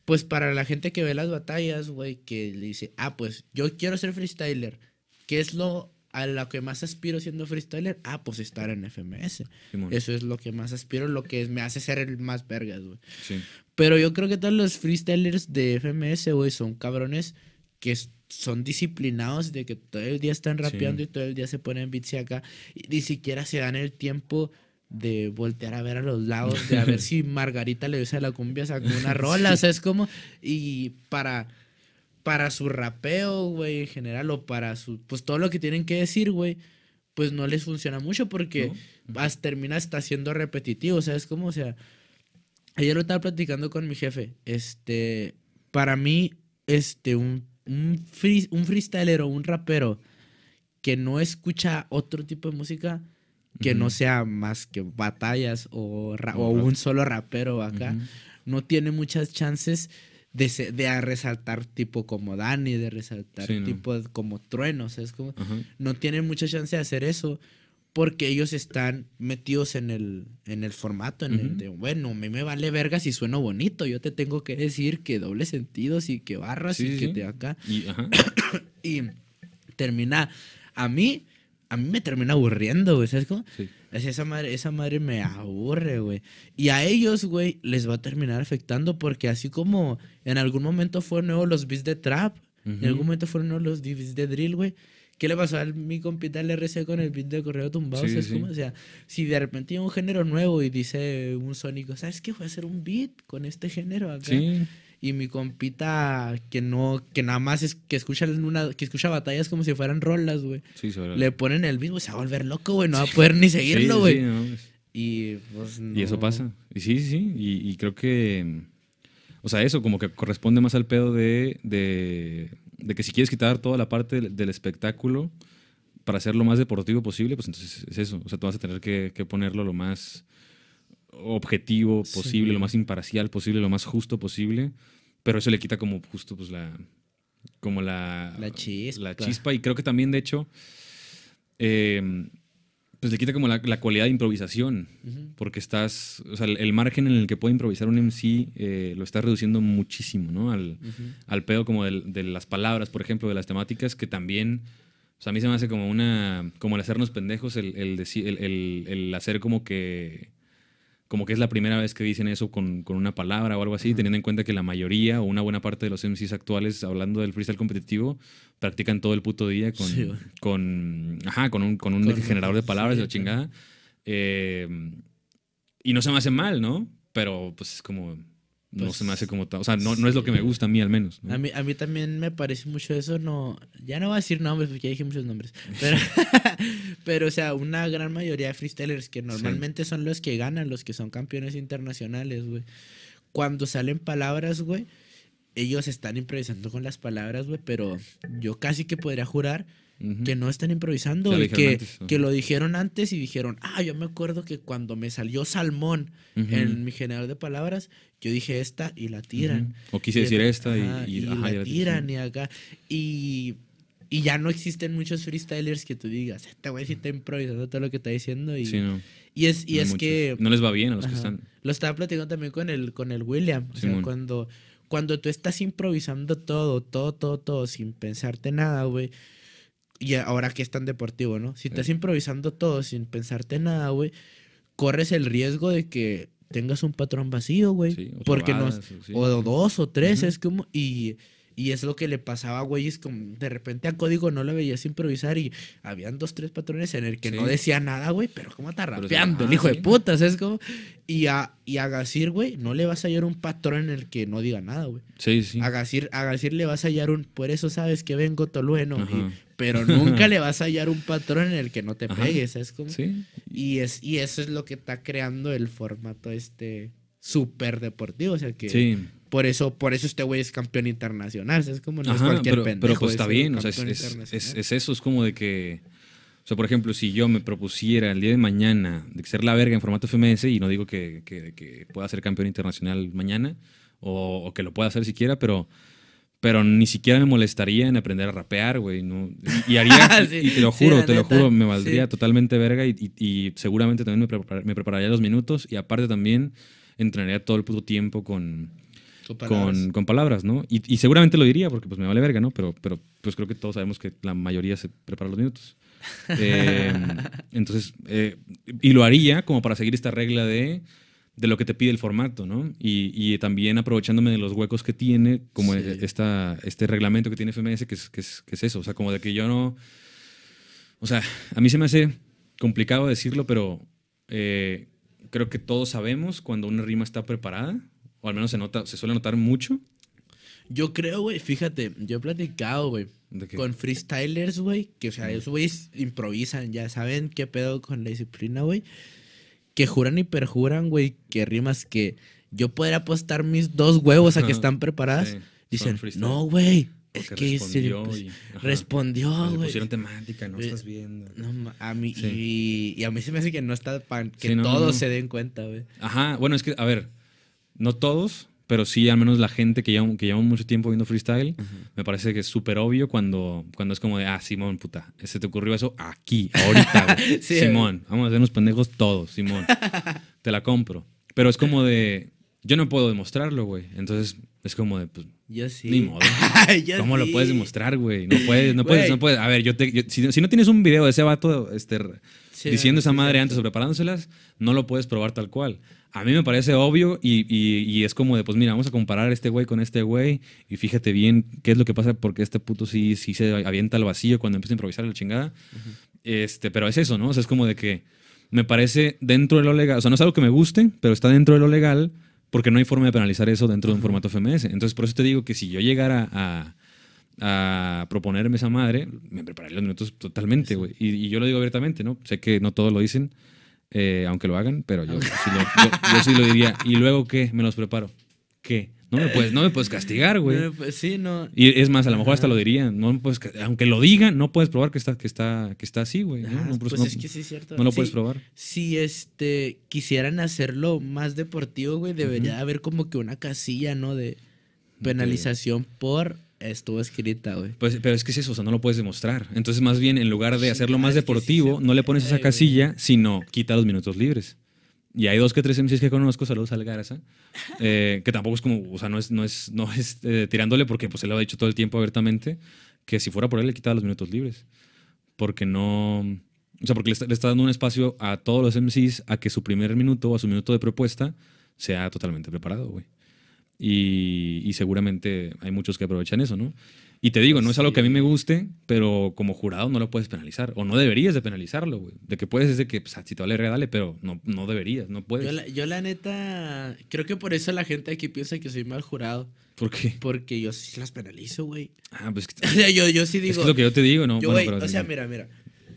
pues para la gente que ve las batallas, güey, que le dice, ah, pues yo quiero ser freestyler. ¿Qué es lo a lo que más aspiro siendo freestyler? Ah, pues estar en FMS. eso es lo que más aspiro, lo que me hace ser el más vergas, güey. Sí. Pero yo creo que todos los freestylers de FMS, güey, son cabrones que son disciplinados de que todo el día están rapeando y todo el día se ponen bits acá. Y ni siquiera se dan el tiempo de voltear a ver a los lados, de a ver [LAUGHS] si Margarita le dice a la cumbia sacó una [LAUGHS] rola. ¿sabes O es como. Y para. Para su rapeo, güey, en general, o para su. Pues todo lo que tienen que decir, güey pues no les funciona mucho porque vas termina hasta siendo repetitivo, ¿sabes sea, como, o sea, Ayer lo estaba platicando con mi jefe. Este, para mí, este, un, un, un un rapero que no escucha otro tipo de música que no sea más que batallas o, o un solo rapero acá, no tiene muchas chances de, de resaltar tipo como Dani, de resaltar tipo como truenos, es como, no tiene mucha chance de hacer eso porque ellos están metidos en el, en el formato, en el de, bueno, a mí me vale verga si sueno bonito, yo te tengo que decir que doble sentido, y que barras y que te acá. [COUGHS] Y, termina, a mí, a mí me termina aburriendo, güey, ¿sabes cómo? Esa madre, esa madre me aburre, güey. Y a ellos, güey, les va a terminar afectando porque así como en algún momento fueron nuevos los beats de trap, en algún momento fueron nuevos los beats de drill, güey ¿Qué le pasó a mi compita LRC RC con el beat de correo tumbado? o, sea, o sea, si de repente hay un género nuevo y dice un sónico, ¿sabes qué? Voy a hacer un beat con este género acá. Y mi compita que no, que nada más es que escucha una, que escucha batallas como si fueran rolas, güey. le ponen el beat, güey, se va a volver loco, güey, no va a poder ni seguirlo, güey. Pues. Y pues Y eso pasa. Y sí, sí, y, y creo que o sea, eso como que corresponde más al pedo de, de de que si quieres quitar toda la parte del, espectáculo para hacer lo más deportivo posible, pues entonces es eso. O sea, tú vas a tener que, ponerlo lo más objetivo posible, lo más imparcial posible, lo más justo posible. Pero eso le quita como justo, pues la. Como la. La chispa. La chispa. Y creo que también, de hecho. Eh, pues le quita como la, cualidad de improvisación, porque estás, o sea, el, margen en el que puede improvisar un MC eh, lo está reduciendo muchísimo, ¿no? Al, pedo como de, las palabras, por ejemplo, de las temáticas, que también, o sea, a mí se me hace como una, como el hacernos pendejos, el, el, el hacer como que como que es la primera vez que dicen eso con, con una palabra o algo así, teniendo en cuenta que la mayoría o una buena parte de los MCs actuales, hablando del freestyle competitivo, practican todo el puto día con, con, ajá, con un, con un generador de palabras de chingada. Eh, y no se me hace mal, ¿no? Pero pues es como, no pues se me hace como tal. O sea, no, no es lo que me gusta a mí, al menos. A, mí, a mí también me parece mucho eso. no Ya no voy a decir nombres, porque ya dije muchos nombres. [LAUGHS] Pero, o sea, una gran mayoría de freestylers que normalmente son los que ganan, los que son campeones internacionales, güey. Cuando salen palabras, güey, ellos están improvisando con las palabras, güey, pero yo casi que podría jurar que no están improvisando y que, que lo dijeron antes y dijeron, ah, yo me acuerdo que cuando me salió salmón en mi generador de palabras, yo dije esta y la tiran. O quise decir esta y, la tiran y acá. Y, ya no existen muchos freestylers que tú digas, este güey sí está improvisando todo lo que está diciendo y... no. Y es, y es que... No les va bien a los que están... Lo estaba platicando también con el, con el William. cuando, cuando tú estás improvisando todo, todo, todo, todo, sin pensarte nada, güey, y ahora que es tan deportivo, ¿no? Si estás improvisando todo sin pensarte nada, güey, corres el riesgo de que tengas un patrón vacío, güey. porque no, es o dos o tres, es como, y y es lo que le pasaba a es como de repente a Código no le veías improvisar y habían dos, tres patrones en el que no decía nada, güey, pero como está rapeando, el hijo de putas, es como... Y a, y Gasir, güey, no le vas a hallar un patrón en el que no diga nada, güey. Sí, sí. A Gacir a le vas a hallar un, por eso sabes que vengo tolueno, pero nunca [LAUGHS] le vas a hallar un patrón en el que no te pegues, es como... Sí. Y, es, y eso es lo que está creando el formato este súper deportivo, o sea que... Sí por eso, por eso este güey es campeón internacional. es como no es cualquier pero, pendejo. Pero pues está bien, es, eso, es como de que. O sea, por ejemplo, si yo me propusiera el día de mañana de ser la verga en formato FMS, y no digo que, pueda ser campeón internacional mañana, o, que lo pueda hacer siquiera, pero, pero ni siquiera me molestaría en aprender a rapear, güey. y haría, [LAUGHS] y te lo juro, te lo juro, me valdría totalmente verga y, seguramente también me, me, prepararía los minutos y aparte también entrenaría todo el puto tiempo con con palabras, ¿no? Y, seguramente lo diría porque pues me vale verga, ¿no? Pero, pero pues creo que todos sabemos que la mayoría se prepara los minutos. [LAUGHS] Em, entonces, eh, y lo haría como para seguir esta regla de, lo que te pide el formato, ¿no? Y, también aprovechándome de los huecos que tiene, como esta, este reglamento que tiene FMS, que es, eso, o sea, como de que yo no... O sea, a mí se me hace complicado decirlo, pero eh, creo que todos sabemos cuando una rima está preparada o al menos se nota, se suele notar mucho. Yo creo, güey, fíjate, yo he platicado, güey, con freestylers, güey, que, o sea, esos güeyes improvisan, ya saben qué pedo con la disciplina, güey, que juran y perjuran, güey, que rimas que yo podría apostar mis dos huevos a que están preparadas. Dicen, no, güey, es que respondió, pues, respondió, güey. pusieron temática, no estás viendo. No, a mí, y, a mí se me hace que no está que todo todos se den cuenta, güey. Ajá, bueno, es que, a ver, no todos, pero sí al menos la gente que lleva, lleva mucho tiempo viendo freestyle, me parece que es súper obvio cuando, cuando es como de, ah, Simón, puta, se te ocurrió eso aquí, ahorita, [LAUGHS] Simón, vamos a unos pendejos todos, Simón, [LAUGHS] te la compro. Pero es como de, yo no puedo demostrarlo, güey. Entonces es como de, pues, Ni modo. [LAUGHS] ¿Cómo lo puedes demostrar, güey? No puedes, no puedes, no puedes. A ver, yo si, no tienes un video de ese vato este, diciendo esa madre antes o preparándoselas, no lo puedes probar tal cual. A mí me parece obvio y, y, es como de, pues mira, vamos a comparar este güey con este güey y fíjate bien qué es lo que pasa porque este puto sí, sí se avienta al vacío cuando empieza a improvisar la chingada. este, pero es eso, ¿no? O sea, es como de que me parece dentro de lo legal, o sea, no es algo que me guste, pero está dentro de lo legal porque no hay forma de penalizar eso dentro de un formato FMS. Entonces, por eso te digo que si yo llegara a, proponerme esa madre, me prepararía los minutos totalmente, güey. Y, y, yo lo digo abiertamente, ¿no? Sé que no todos lo dicen, eh, aunque lo hagan, pero yo, sí lo, diría. ¿Y luego qué? Me los preparo. ¿Qué? No me puedes, no me puedes castigar, güey. Pues sí, no. Y es más, a lo mejor hasta lo dirían. No aunque lo digan, no puedes probar que está, que está, que está así, güey. ¿no? Pues que sí es cierto. No lo puedes probar. Si este quisieran hacerlo más deportivo, güey, debería haber como que una casilla, ¿no? De penalización por estuvo escrita, güey. Pues, pero es que es eso, o sea, no lo puedes demostrar. Entonces, más bien, en lugar de hacerlo más deportivo, no le pones esa eh, casilla, sino quita los minutos libres. Y hay dos que tres MCs que conozco, saludos al Garza, eh, que tampoco es como, o sea, no es, no es, no es eh, tirándole porque pues él lo ha dicho todo el tiempo abiertamente, que si fuera por él le quitaba los minutos libres. Porque no, o sea, porque le está, dando un espacio a todos los MCs a que su primer minuto o a su minuto de propuesta sea totalmente preparado, güey. Y, seguramente hay muchos que aprovechan eso, ¿no? Y te digo, no es algo que a mí me guste, pero como jurado no lo puedes penalizar. O no deberías de penalizarlo, güey. De que puedes de que, pues, ah, si te vale regale, dale, pero no, no deberías, no puedes. Yo la, neta, creo que por eso la gente aquí piensa que soy mal jurado. ¿Por qué? Porque yo sí las penalizo, güey. Ah, pues... [LAUGHS] o sea, yo, sí digo... Es, lo que yo te digo, ¿no? Yo, o sea, mira, mira.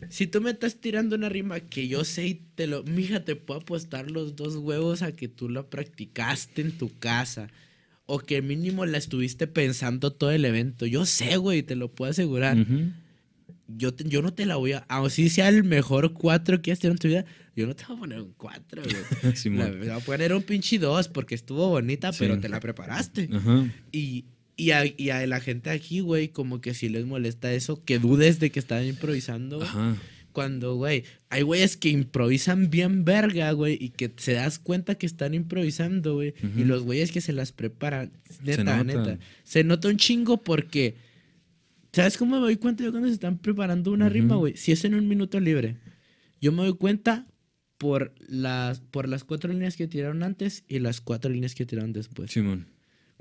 Si tú me estás tirando una rima que yo sé y te lo... Mija, te puedo apostar los dos huevos a que tú la practicaste en tu casa o que mínimo la estuviste pensando todo el evento. Yo sé, güey, te lo puedo asegurar. yo, yo no te la voy a. si sea el mejor cuatro que has tenido en tu vida, yo no te voy a poner un 4, güey. [LAUGHS] me voy a poner un pinche 2 porque estuvo bonita, pero te la preparaste. Y. Y a, la gente aquí, güey, como que si les molesta eso, que dudes de que están improvisando. Ajá cuando, güey, hay güeyes que improvisan bien verga, güey, y que se das cuenta que están improvisando, güey. Y los güeyes que se las preparan, neta, neta. Se nota un chingo porque, ¿sabes cómo me doy cuenta yo cuando se están preparando una rima, güey? Si es en un minuto libre. Yo me doy cuenta por las, por las cuatro líneas que tiraron antes y las cuatro líneas que tiraron después. Simón.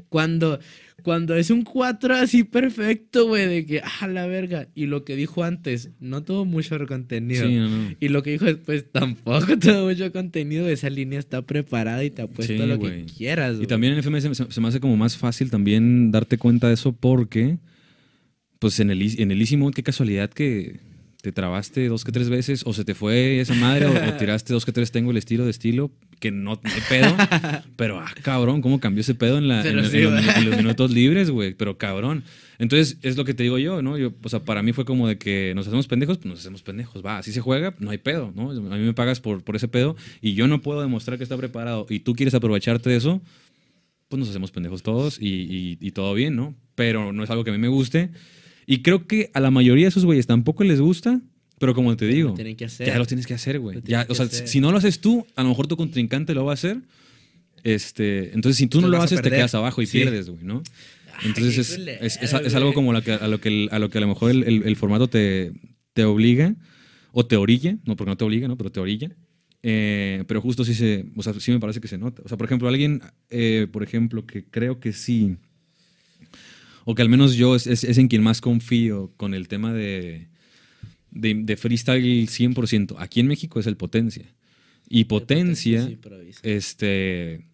Cuando, cuando es un 4 así perfecto, güey, de que, a ah, la verga. Y lo que dijo antes, no tuvo mucho contenido. Y lo que dijo después, tampoco [LAUGHS] tuvo mucho contenido. Esa línea está preparada y te ha puesto lo que quieras. Y también en FM se, me hace como más fácil también darte cuenta de eso porque, pues en el, en Easy Mode, qué casualidad que te trabaste dos que tres veces o se te fue esa madre o [LAUGHS] tiraste dos que tres tengo el estilo de estilo que no, pedo. [LAUGHS] pero, ah, cabrón, ¿cómo cambió ese pedo en, la, los, [LAUGHS] minutos libres, güey? Pero, cabrón. Entonces, es lo que te digo yo, ¿no? Yo, o sea, para mí fue como de que nos hacemos pendejos, pues nos hacemos pendejos. Va, así se juega, no hay pedo, ¿no? A mí me pagas por, por ese pedo y yo no puedo demostrar que está preparado y tú quieres aprovecharte de eso, pues nos hacemos pendejos todos y, y todo bien, ¿no? Pero no es algo que a mí me guste. Y creo que a la mayoría de esos güeyes tampoco les gusta pero como te digo, ya lo tienes que hacer, güey. Ya, o sea, si no lo haces tú, a lo mejor tu contrincante lo va a hacer. Este, entonces, si tú no lo haces, te quedas abajo y pierdes, güey, ¿no? Entonces, es, es, algo como que, a, lo que, a lo que a lo mejor el, el, formato te, te, obliga o te orilla, no porque no te obliga, ¿no? pero te orilla. Eh, pero justo sí, se, o sea, sí me parece que se nota. O sea, por ejemplo, alguien, eh, por ejemplo, que creo que sí, o que al menos yo es, en quien más confío con el tema de, de, freestyle 100%. Aquí en México es el Potencia. Y Potencia, este,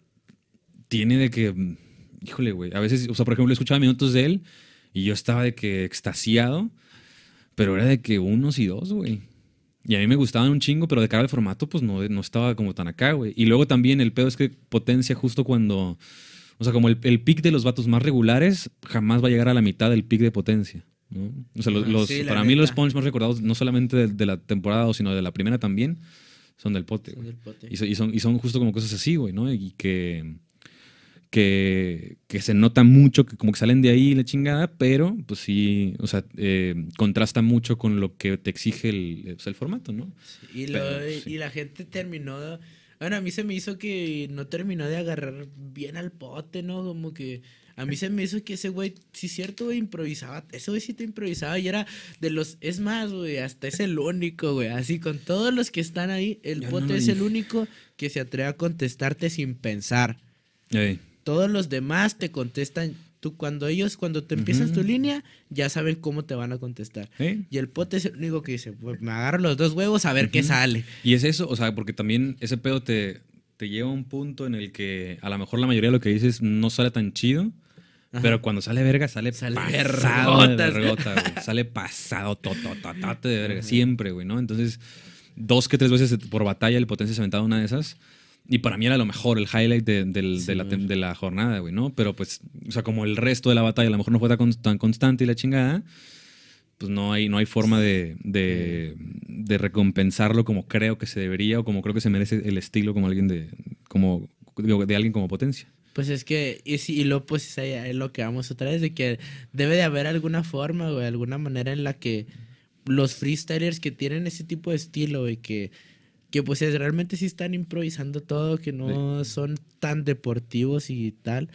tiene de que, híjole, güey, a veces, o sea, por ejemplo, escuchaba minutos de él y yo estaba de que extasiado, pero era de que unos y dos, güey. Y a mí me gustaban un chingo, pero de cara al formato, pues no, no estaba como tan acá, güey. Y luego también el pedo es que Potencia justo cuando... O sea, como el, el de los vatos más regulares jamás va a llegar a la mitad del pic de potencia para mí los punch más recordados, no solamente de, la temporada, sino de la primera también, son del pote. Y, son, justo como cosas así, güey, ¿no? Y que, que, se nota mucho, que como que salen de ahí la chingada, pero pues sí, o sea, eh, contrasta mucho con lo que te exige el, pues, el formato, ¿no? y, y, la gente terminó... Bueno, a mí se me hizo que no terminó de agarrar bien al pote, ¿no? Como que a mí se me hizo que ese güey, si es cierto, improvisaba. Ese güey sí te improvisaba y era de los... Es más, güey, hasta es el único, güey. Así con todos los que están ahí, el pote es el único que se atreve a contestarte sin pensar. Todos los demás te contestan Tú, cuando ellos, cuando te empiezas tu línea, ya saben cómo te van a contestar. Y el pote es el único que dice, pues me agarro los dos huevos a ver qué sale. Y es eso, o sea, porque también ese pedo te, te lleva a un punto en el que a lo mejor la mayoría de lo que dices no sale tan chido, pero cuando sale verga, sale, sale pasado de vergota, güey. [LAUGHS] Sale pasado de verga. Siempre, güey, ¿no? Entonces, dos que tres veces por batalla el potencia se ha aventaba una de esas. Y para mí era lo mejor, el highlight de, la, jornada, güey, ¿no? Pero pues, o sea, como el resto de la batalla a lo mejor no fue tan, tan constante y la chingada, pues no hay, no hay forma de, de, recompensarlo como creo que se debería o como creo que se merece el estilo como alguien de, como, de alguien como potencia. Pues es que, y, si, y luego pues es lo que vamos otra vez, de que debe de haber alguna forma, güey, alguna manera en la que los freestylers que tienen ese tipo de estilo, y que, que pues realmente sí están improvisando todo, que no son tan deportivos y tal,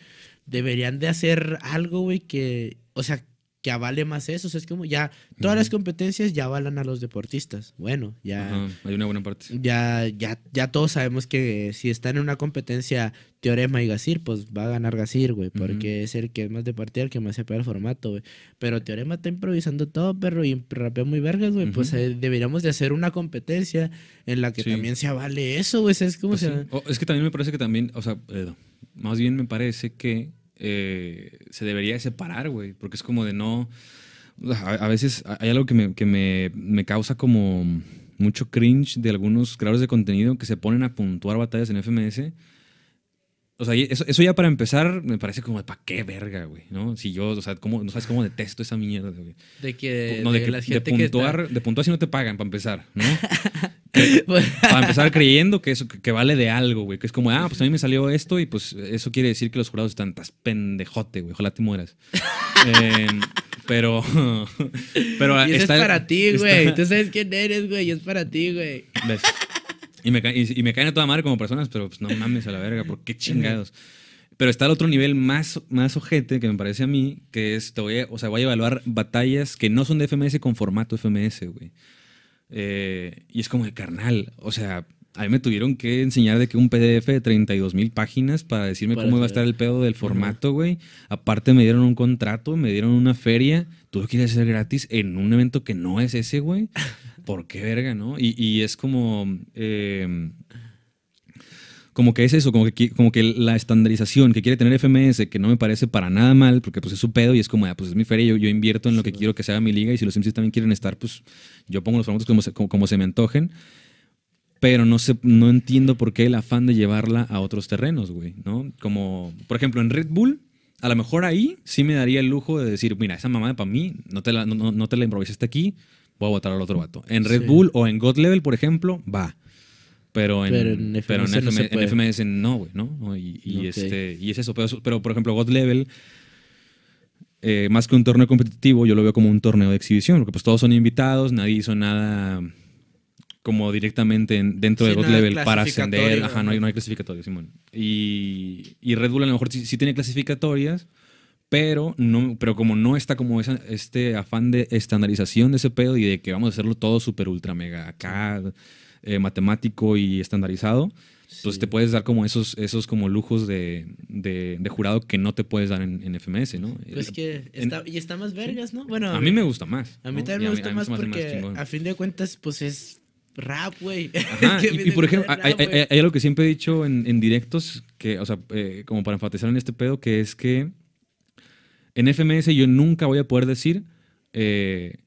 deberían de hacer algo, güey, que, o sea, que avale más eso. O sea, es como ya todas las competencias ya avalan a los deportistas. Bueno, ya. Hay una buena parte. Ya, ya, ya todos sabemos que si están en una competencia Teorema y Gasir, pues va a ganar Gasir, güey. Porque es el que es más de partida, el que más se pega el formato, güey. Pero Teorema está improvisando todo, perro, y rapea muy vergas, güey. Pues eh, deberíamos de hacer una competencia en la que también se avale eso, güey. Es como pues oh, Es que también me parece que también, o sea, más bien me parece que eh, se debería separar, güey, porque es como de no... A, veces hay algo que, me, me, causa como mucho cringe de algunos creadores de contenido que se ponen a puntuar batallas en FMS o sea, eso, eso, ya para empezar me parece como, pa qué verga, güey? ¿No? Si yo, o sea, ¿cómo, no sabes cómo detesto esa mierda, güey. De que, de, que, la gente de puntuar, de puntuar si no te pagan, para empezar, ¿no? [LAUGHS] [LAUGHS] Pues para empezar creyendo que eso, que, vale de algo, güey. Que es como, ah, pues a mí me salió esto y pues eso quiere decir que los jurados están tan pendejote, güey. Ojalá te mueras. [LAUGHS] Em, pero. pero y es para ti, güey. Tú sabes quién eres, güey. Es para ti, güey. Y me, y, me caen a toda madre como personas, pero pues no mames a la verga, ¿por qué chingados? Pero está el otro nivel más, más ojete que me parece a mí, que es, o sea, voy a evaluar batallas que no son de FMS con formato FMS, güey. Eh, y es como el carnal, o sea, a mí me tuvieron que enseñar de que un PDF de 32 mil páginas para decirme cómo iba a estar el pedo del formato, güey. Aparte me dieron un contrato, me dieron una feria, tuve que ir hacer gratis en un evento que no es ese, güey. ¿por qué verga, no? Y, es como... Em, como que es eso, como que, como que la estandarización que quiere tener FMS, que no me parece para nada mal, porque pues es su pedo y es como, ah, pues es mi feria, yo, yo invierto en lo que quiero que sea mi liga y si los MCs también quieren estar, pues yo pongo los formatos como se, como, se me antojen. Pero no, sé, no entiendo por qué el afán de llevarla a otros terrenos, güey, ¿no? Como, por ejemplo, en Red Bull, a lo mejor ahí sí me daría el lujo de decir, mira, esa mamada para mí, no te la, no, no te la improvisaste aquí, voy a votar al otro vato. En Red Bull o en God Level, por ejemplo, va. Pero en, pero FMS, no, FM, en no, güey, ¿no? Y, este, y es eso. Pero, por ejemplo, God Level, eh, más que un torneo competitivo, yo lo veo como un torneo de exhibición, porque pues todos son invitados, nadie hizo nada como directamente dentro de God Level para ascender. Ajá, no hay, no hay clasificatorias Simón. Y, y, Red Bull a lo mejor sí tiene clasificatorias, pero, no, pero como no está como este afán de estandarización de ese pedo y de que vamos a hacerlo todo súper ultra mega acá, eh, matemático y estandarizado, pues entonces te puedes dar como esos, esos como lujos de, jurado que no te puedes dar en, FMS, ¿no? Pues que está, y está más vergas, ¿no? Bueno, a mí me gusta más. A mí también me gusta, más porque a fin de cuentas, pues es rap, güey. [LAUGHS] y, por ejemplo, hay, algo que siempre he dicho en, directos, que, o sea, eh, como para enfatizar en este pedo, que es que en FMS yo nunca voy a poder decir, eh,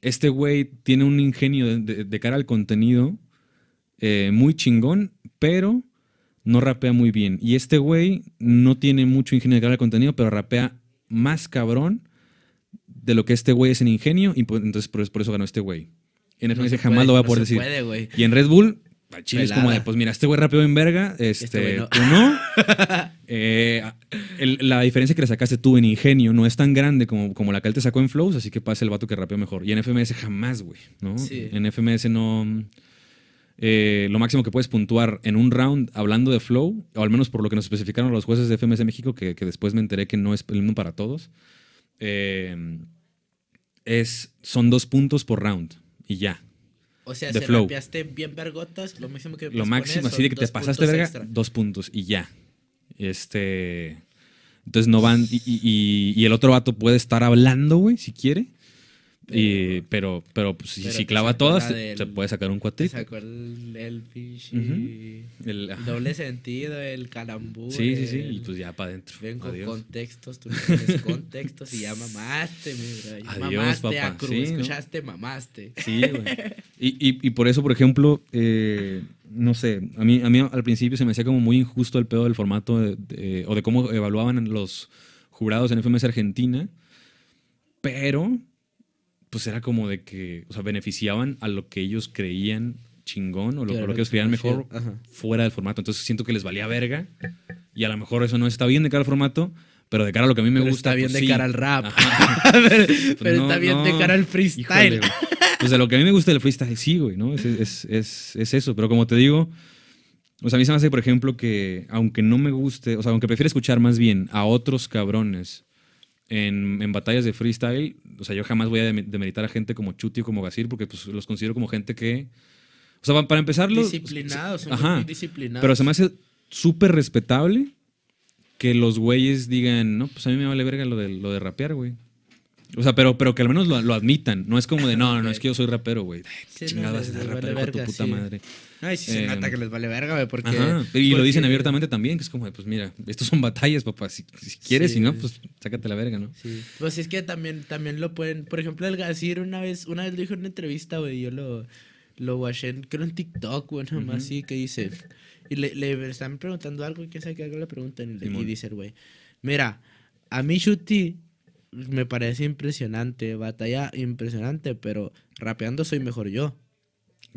este güey tiene un ingenio de, cara al contenido eh, muy chingón, pero no rapea muy bien. Y este güey no tiene mucho ingenio de cara al contenido, pero rapea más cabrón de lo que este güey es en ingenio, y pues, entonces por, eso ganó este güey. En FMS jamás lo voy a poder decir. y en Red Bull es como de, pues mira, este güey rápido en verga, este, este tú no. [LAUGHS] Eh, la diferencia que le sacaste tú en ingenio no es tan grande como, como la que él te sacó en flows, así que pasa el vato que rapeó mejor. Y en FMS jamás, güey, ¿no? En FMS no... Eh, lo máximo que puedes puntuar en un round hablando de flow, o al menos por lo que nos especificaron los jueces de FMS México, que, después me enteré que no es el mismo para todos, eh, es, son dos puntos por round y ya. O sea, se flow. rapeaste bien vergotas, lo máximo que Lo máximo, así de que te pasaste verga, dos puntos y ya. Este. Entonces no van. Y, y el otro vato puede estar hablando, güey, si quiere. Y, pero, pero pues, si clava todas, se puede sacar un cuatito el, el el, doble sentido, el calambú. Sí, sí, sí. Y pues ya para adentro. Ven con contextos, tú tienes contextos y ya mamaste, mi Adiós, mamaste a Cruz, escuchaste, mamaste. Sí, güey. Y, y, por eso, por ejemplo, eh, no sé, a mí, a mí al principio se me hacía como muy injusto el pedo del formato o de cómo evaluaban los jurados en FMS Argentina, pero pues era como de que, o sea, beneficiaban a lo que ellos creían chingón o lo, que ellos creían mejor fuera del formato. Entonces siento que les valía verga y a lo mejor eso no está bien de cara al formato. Pero de cara a lo que a mí me gusta. Está bien pues, de cara al rap. [LAUGHS] Pues, pero, está bien de cara al freestyle. O sea, pues, lo que a mí me gusta del freestyle, sí, güey, ¿no? Es, es, es, eso. Pero como te digo, o sea, a mí se me hace, por ejemplo, que aunque no me guste, o sea, aunque prefiera escuchar más bien a otros cabrones en, en batallas de freestyle, o sea, yo jamás voy a demeritar a gente como Chuti o como Gasir, porque pues, los considero como gente que. O sea, para empezar. Disciplinados, ajá, disciplinados. Pero se me hace súper respetable que los güeyes digan, no, pues a mí me vale verga lo de, lo de rapear, güey. O sea, pero, pero que al menos lo, admitan. No es como de, no, no, es que yo soy rapero, güey. no, rapero puta madre. Ay, sí, se eh, nota que les vale verga, güey, porque... Ajá. Y lo dicen abiertamente también, que es como, de, pues mira, estos son batallas, papá. Si, quieres, si no, pues sácate la verga, ¿no? Sí. Pues es que también, también lo pueden... Por ejemplo, el Gazir una vez, una vez lo dijo en una entrevista, güey, yo lo, lo guaché, en, creo en TikTok, güey, nomás, así, que dice... Y le, le están preguntando algo, quién sabe que algo le pregunta, y, le, dice güey, mira, a mí Shuti me parece impresionante, batalla impresionante, pero rapeando soy mejor yo.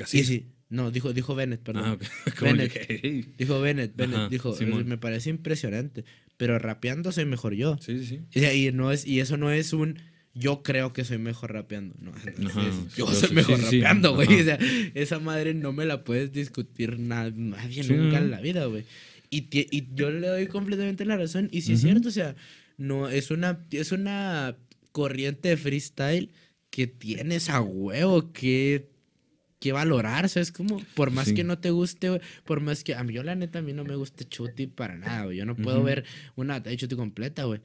sí sí, no, dijo, dijo Bennett, perdón. Ah, [LAUGHS] dijo Bennett, Bennett, dijo, me parece impresionante, pero rapeando soy mejor yo. Sí, sí, sí. Y, no es, y eso no es un yo creo que soy mejor rapeando. No, yo soy mejor rapeando, güey. o sea, esa madre no me la puedes discutir nadie nunca en la vida, güey. Y, y, yo le doy completamente la razón. Y si es cierto, o sea, no es una, es una corriente de freestyle que tienes a huevo que que valorarse, es como, por más que no te guste, por más que a mí, yo la neta, a mí no me gusta Chuti para nada, güey. Yo no puedo ver una de Chuti completa, güey.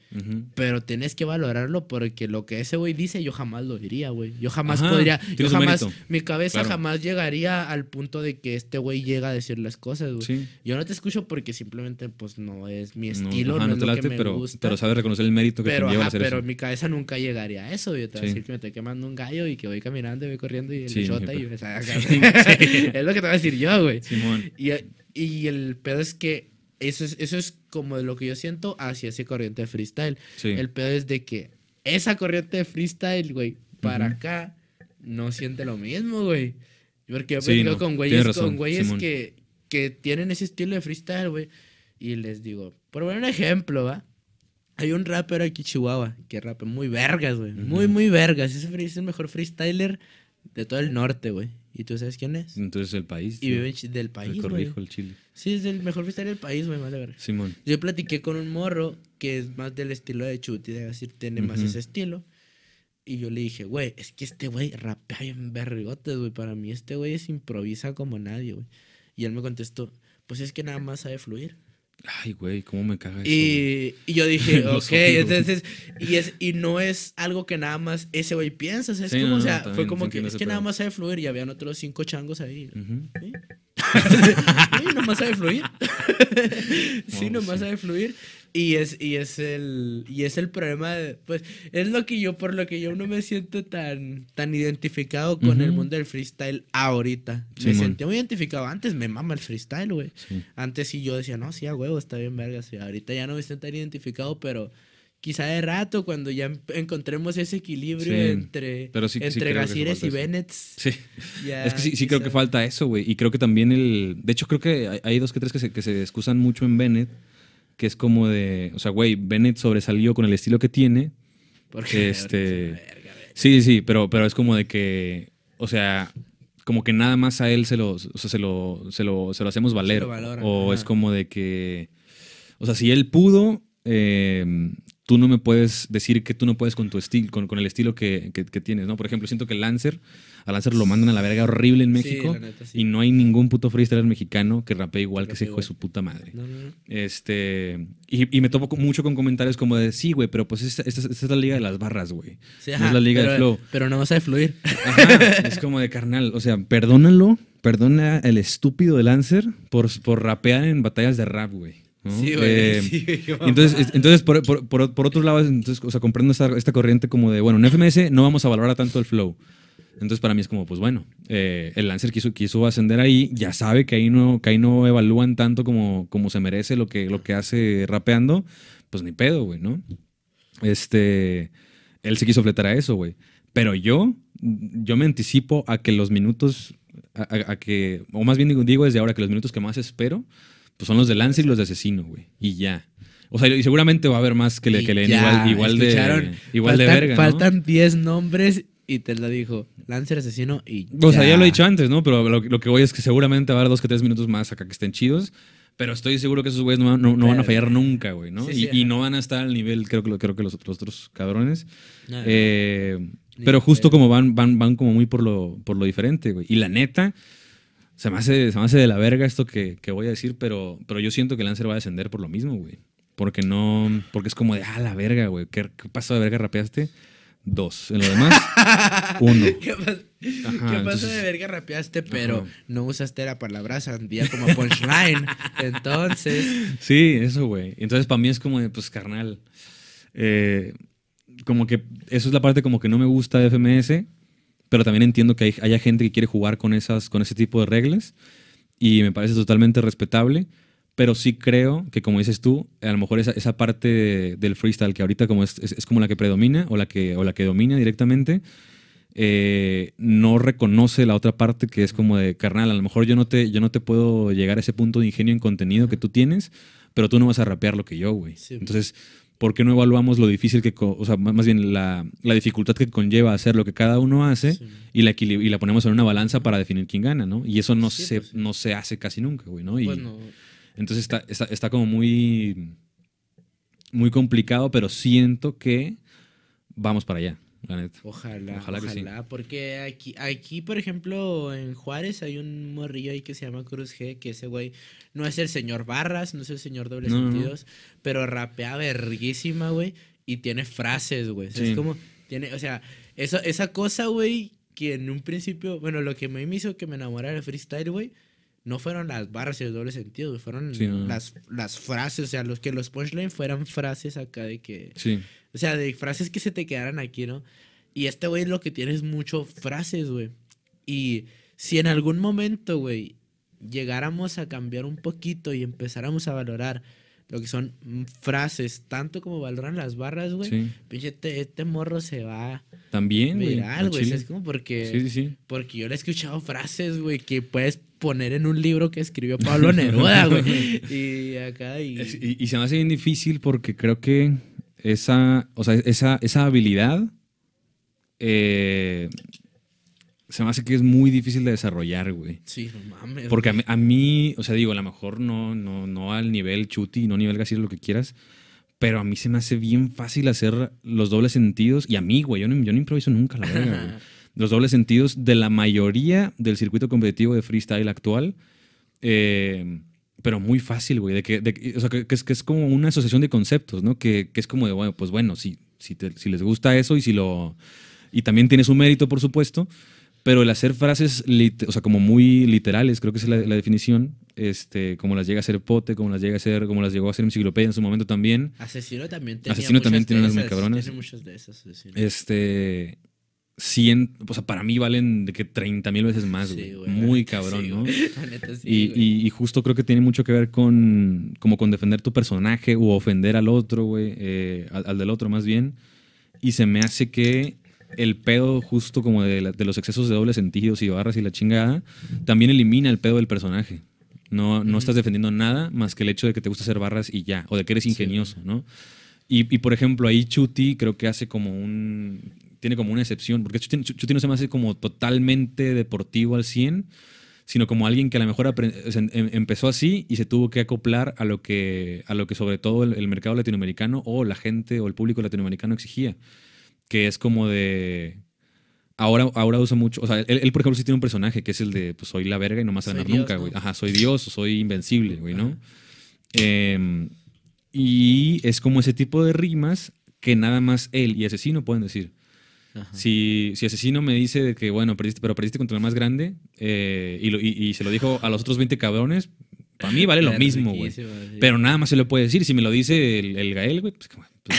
Pero tenés que valorarlo porque lo que ese güey dice, yo jamás lo diría, güey. Yo jamás podría, yo jamás, mi cabeza jamás llegaría al punto de que este güey llega a decir las cosas, güey. Yo no te escucho porque simplemente, pues, no es mi estilo, no, es que me gusta. Pero sabes reconocer el mérito que pero, te lleva a hacer pero mi cabeza nunca llegaría a eso, güey. te voy a decir que me estoy quemando un gallo y que voy caminando y voy corriendo y el chota y... [LAUGHS] es lo que te voy a decir yo, güey. Y, el pedo es que eso es, eso es como lo que yo siento hacia ese corriente de freestyle. El pedo es de que esa corriente de freestyle, güey, para acá no siente lo mismo, güey. Porque yo me con güeyes, con güeyes que, que tienen ese estilo de freestyle, güey. Y les digo, por un ejemplo, ¿va? Hay un rapper aquí Chihuahua que rape muy vergas, güey. Muy, muy vergas. Ese es el mejor freestyler de todo el norte, güey. ¿Y tú sabes quién es? Entonces el país. Y vive del país. corrijo el Chile. Sí, es el mejor freestyle del país, güey, vale verga. Simón. Yo platiqué con un morro que es más del estilo de Chuti, de decir, tiene más ese estilo. Y yo le dije, güey, es que este güey rapea en berrigotes, güey. Para mí este güey es improvisa como nadie, güey. Y él me contestó, pues es que nada más sabe fluir. Ay, güey, cómo me caga eso. Y, yo [LAUGHS] dije, ok, entonces, y, es, y no es algo que nada más ese güey piensa, es como, o sea, fue como que es que nada más sabe fluir y habían otros cinco changos ahí. Uh -huh. ¿Sí? sí, más sabe fluir. sí, nada más sabe fluir. Y es, y es el. Y es el problema de, Pues. Es lo que yo, por lo que yo no me siento tan, tan identificado con el mundo del freestyle ahorita. me sentí muy identificado. Antes me mama el freestyle, güey. Antes sí yo decía, no, sí, a huevo, está bien verga. Sí. Ahorita ya no me siento tan identificado, pero quizá de rato, cuando ya em, encontremos ese equilibrio entre, Pero entre y Bennett. Sí. [LAUGHS] es que sí, creo que falta eso, güey. Y creo que también el. De hecho, creo que hay, dos que tres que se, que se excusan mucho en Bennett que es como de, o sea, güey, Bennett sobresalió con el estilo que tiene. Este, Porque este, sí, sí, pero, pero es como de que, o sea, como que nada más a él se lo, o sea, se lo, se lo, hacemos valer. o es como de que, o sea, si él pudo, eh, tú no me puedes decir que tú no puedes con tu estilo, con, el estilo que, tienes, ¿no? Por ejemplo, siento que Lancer, a Lancer lo mandan a la verga horrible en México y no hay ningún puto freestyler mexicano que rapee igual que ese hijo de su puta madre. Este, y, me topo mucho con comentarios como de, sí, güey, pero pues esta, es la liga de las barras, güey. no es la liga de flow. Pero no vas a fluir. [LAUGHS] es como de carnal, o sea, perdónalo, perdona el estúpido de Lancer por, por rapear en batallas de rap, güey. Sí, güey. Eh, entonces, entonces por, por, lados, entonces, o sea, comprendo esta, esta, corriente como de, bueno, en FMS no vamos a valorar tanto el flow. Entonces, para mí es como, pues bueno, eh, el Lancer quiso, quiso ascender ahí, ya sabe que ahí no, que ahí no evalúan tanto como, como se merece lo que, lo que hace rapeando, pues ni pedo, güey, ¿no? Este, él se quiso fletar a eso, güey. Pero yo, yo me anticipo a que los minutos, a, que, o más bien digo desde ahora que los minutos que más espero pues son los de Lancer y los de Asesino, güey. Y ya. O sea, y seguramente va a haber más que leen igual, igual de, igual de verga. Faltan 10 nombres y te lo dijo Lancer Asesino y. Ya. O sea, ya lo he dicho antes, ¿no? Pero lo, que voy es que seguramente va a haber dos que tres minutos más acá que estén chidos. Pero estoy seguro que esos güeyes no, no, van a fallar nunca, güey, ¿no? y, no van a estar al nivel, creo, lo, creo que los, otros otros cabrones. Eh, pero justo como van, van, van como muy por lo, por lo diferente, güey. Y la neta, se me hace, se me hace de la verga esto que, que, voy a decir, pero, pero yo siento que Lancer va a descender por lo mismo, güey. Porque no, porque es como de, ah, la verga, güey, ¿qué, qué pasó de verga rapeaste? Dos. En lo demás, [LAUGHS] uno. ¿Qué, pasó de verga rapeaste, pero no usaste la palabra sandía como punchline? [LAUGHS] entonces. Sí, eso, güey. Entonces, para mí es como de, pues, carnal. Eh, como que eso es la parte como que no me gusta de FMS pero también entiendo que hay, haya gente que quiere jugar con, esas, con ese tipo de reglas y me parece totalmente respetable, pero sí creo que, como dices tú, a lo mejor esa, esa parte del freestyle que ahorita como es, es, como la que predomina o la que, o la que domina directamente, eh, no reconoce la otra parte que es como de carnal, a lo mejor yo no te, yo no te puedo llegar a ese punto de ingenio en contenido que tú tienes, pero tú no vas a rapear lo que yo, güey. Entonces, ¿por qué no evaluamos lo difícil que, o sea, más bien la, dificultad que conlleva hacer lo que cada uno hace y, la ponemos en una balanza para definir quién gana, ¿no? Y eso no, se, pues no se hace casi nunca, güey, ¿no? Entonces está, está, está, como muy, muy complicado, pero siento que vamos para allá. Ojalá, ojalá, porque aquí, aquí, por ejemplo, en Juárez hay un morrillo ahí que se llama Cruz G, que ese güey no es el señor Barras, no es el señor Doble Sentidos, pero rapea verguísima, güey, y tiene frases, güey. Es como, tiene, o sea, eso, esa cosa, güey, que en un principio, bueno, lo que me hizo que me enamorara el freestyle, güey, no fueron las barras y el doble sentido, fueron las, las frases, o sea, los que los punchline fueran frases acá de que... Sí. O sea, de frases que se te quedaran aquí, ¿no? Y este güey lo que tiene es mucho frases, güey. Y si en algún momento, güey, llegáramos a cambiar un poquito y empezáramos a valorar lo que son frases, tanto como valoran las barras, güey, pinche, este, este, morro se va. También, güey. güey. Es como porque. Porque yo le he escuchado frases, güey, que puedes poner en un libro que escribió Pablo Neruda, [LAUGHS] güey. y acá y... se me hace bien difícil porque creo que esa, o sea, esa, esa habilidad eh, se me hace que es muy difícil de desarrollar, güey. Sí, no mames. Porque a mí, o sea, digo, a lo mejor no, no, no al nivel chuti, no nivel gasir, lo que quieras, pero a mí se me hace bien fácil hacer los dobles sentidos. Y a mí, güey, yo no, yo no improviso nunca, la verdad, [LAUGHS] los dobles sentidos de la mayoría del circuito competitivo de freestyle actual. Eh, pero muy fácil, güey. De que, o sea, que, es, como una asociación de conceptos, ¿no? Que, que es como de, bueno, pues bueno, si, si, si les gusta eso y si lo. Y también tiene su mérito, por supuesto. Pero el hacer frases, o sea, como muy literales, creo que es la, definición, este, como las llega a hacer Pote, como las llega a hacer, como las llegó a hacer Enciclopedia en su momento también. Asesino también tenía Asesino también tiene unas muy muchas de esas, Este, 100, o sea, para mí valen de que 30 mil veces más, güey. Muy cabrón, ¿no? [LAUGHS] y, justo creo que tiene mucho que ver con, como con defender tu personaje o ofender al otro, güey, eh, al, del otro más bien. Y se me hace que el pedo justo como de, los excesos de dobles sentidos y barras y la chingada, también elimina el pedo del personaje. No, no estás defendiendo nada más que el hecho de que te gusta hacer barras y ya, o de que eres ingenioso, ¿no? Y, y, por ejemplo, ahí Chuti creo que hace como un tiene como una excepción, porque Chuti no se me hace como totalmente deportivo al 100, sino como alguien que a lo mejor em, em, empezó así y se tuvo que acoplar a lo que, a lo que sobre todo el, mercado latinoamericano o la gente o el público latinoamericano exigía, que es como de... Ahora, ahora usa mucho, o sea, él, por ejemplo sí tiene un personaje que es el de, pues soy la verga y no más ganar nunca, güey. Ajá, soy Dios o soy invencible, güey, ¿no? Em, y es como ese tipo de rimas que nada más él y asesino pueden decir. Si, Asesino me dice que, bueno, perdiste, pero perdiste contra el más grande eh, y, se lo dijo a los otros 20 cabrones, para mí vale lo mismo, güey. Pero nada más se lo puede decir. Si me lo dice el, Gael, güey, pues, como pues,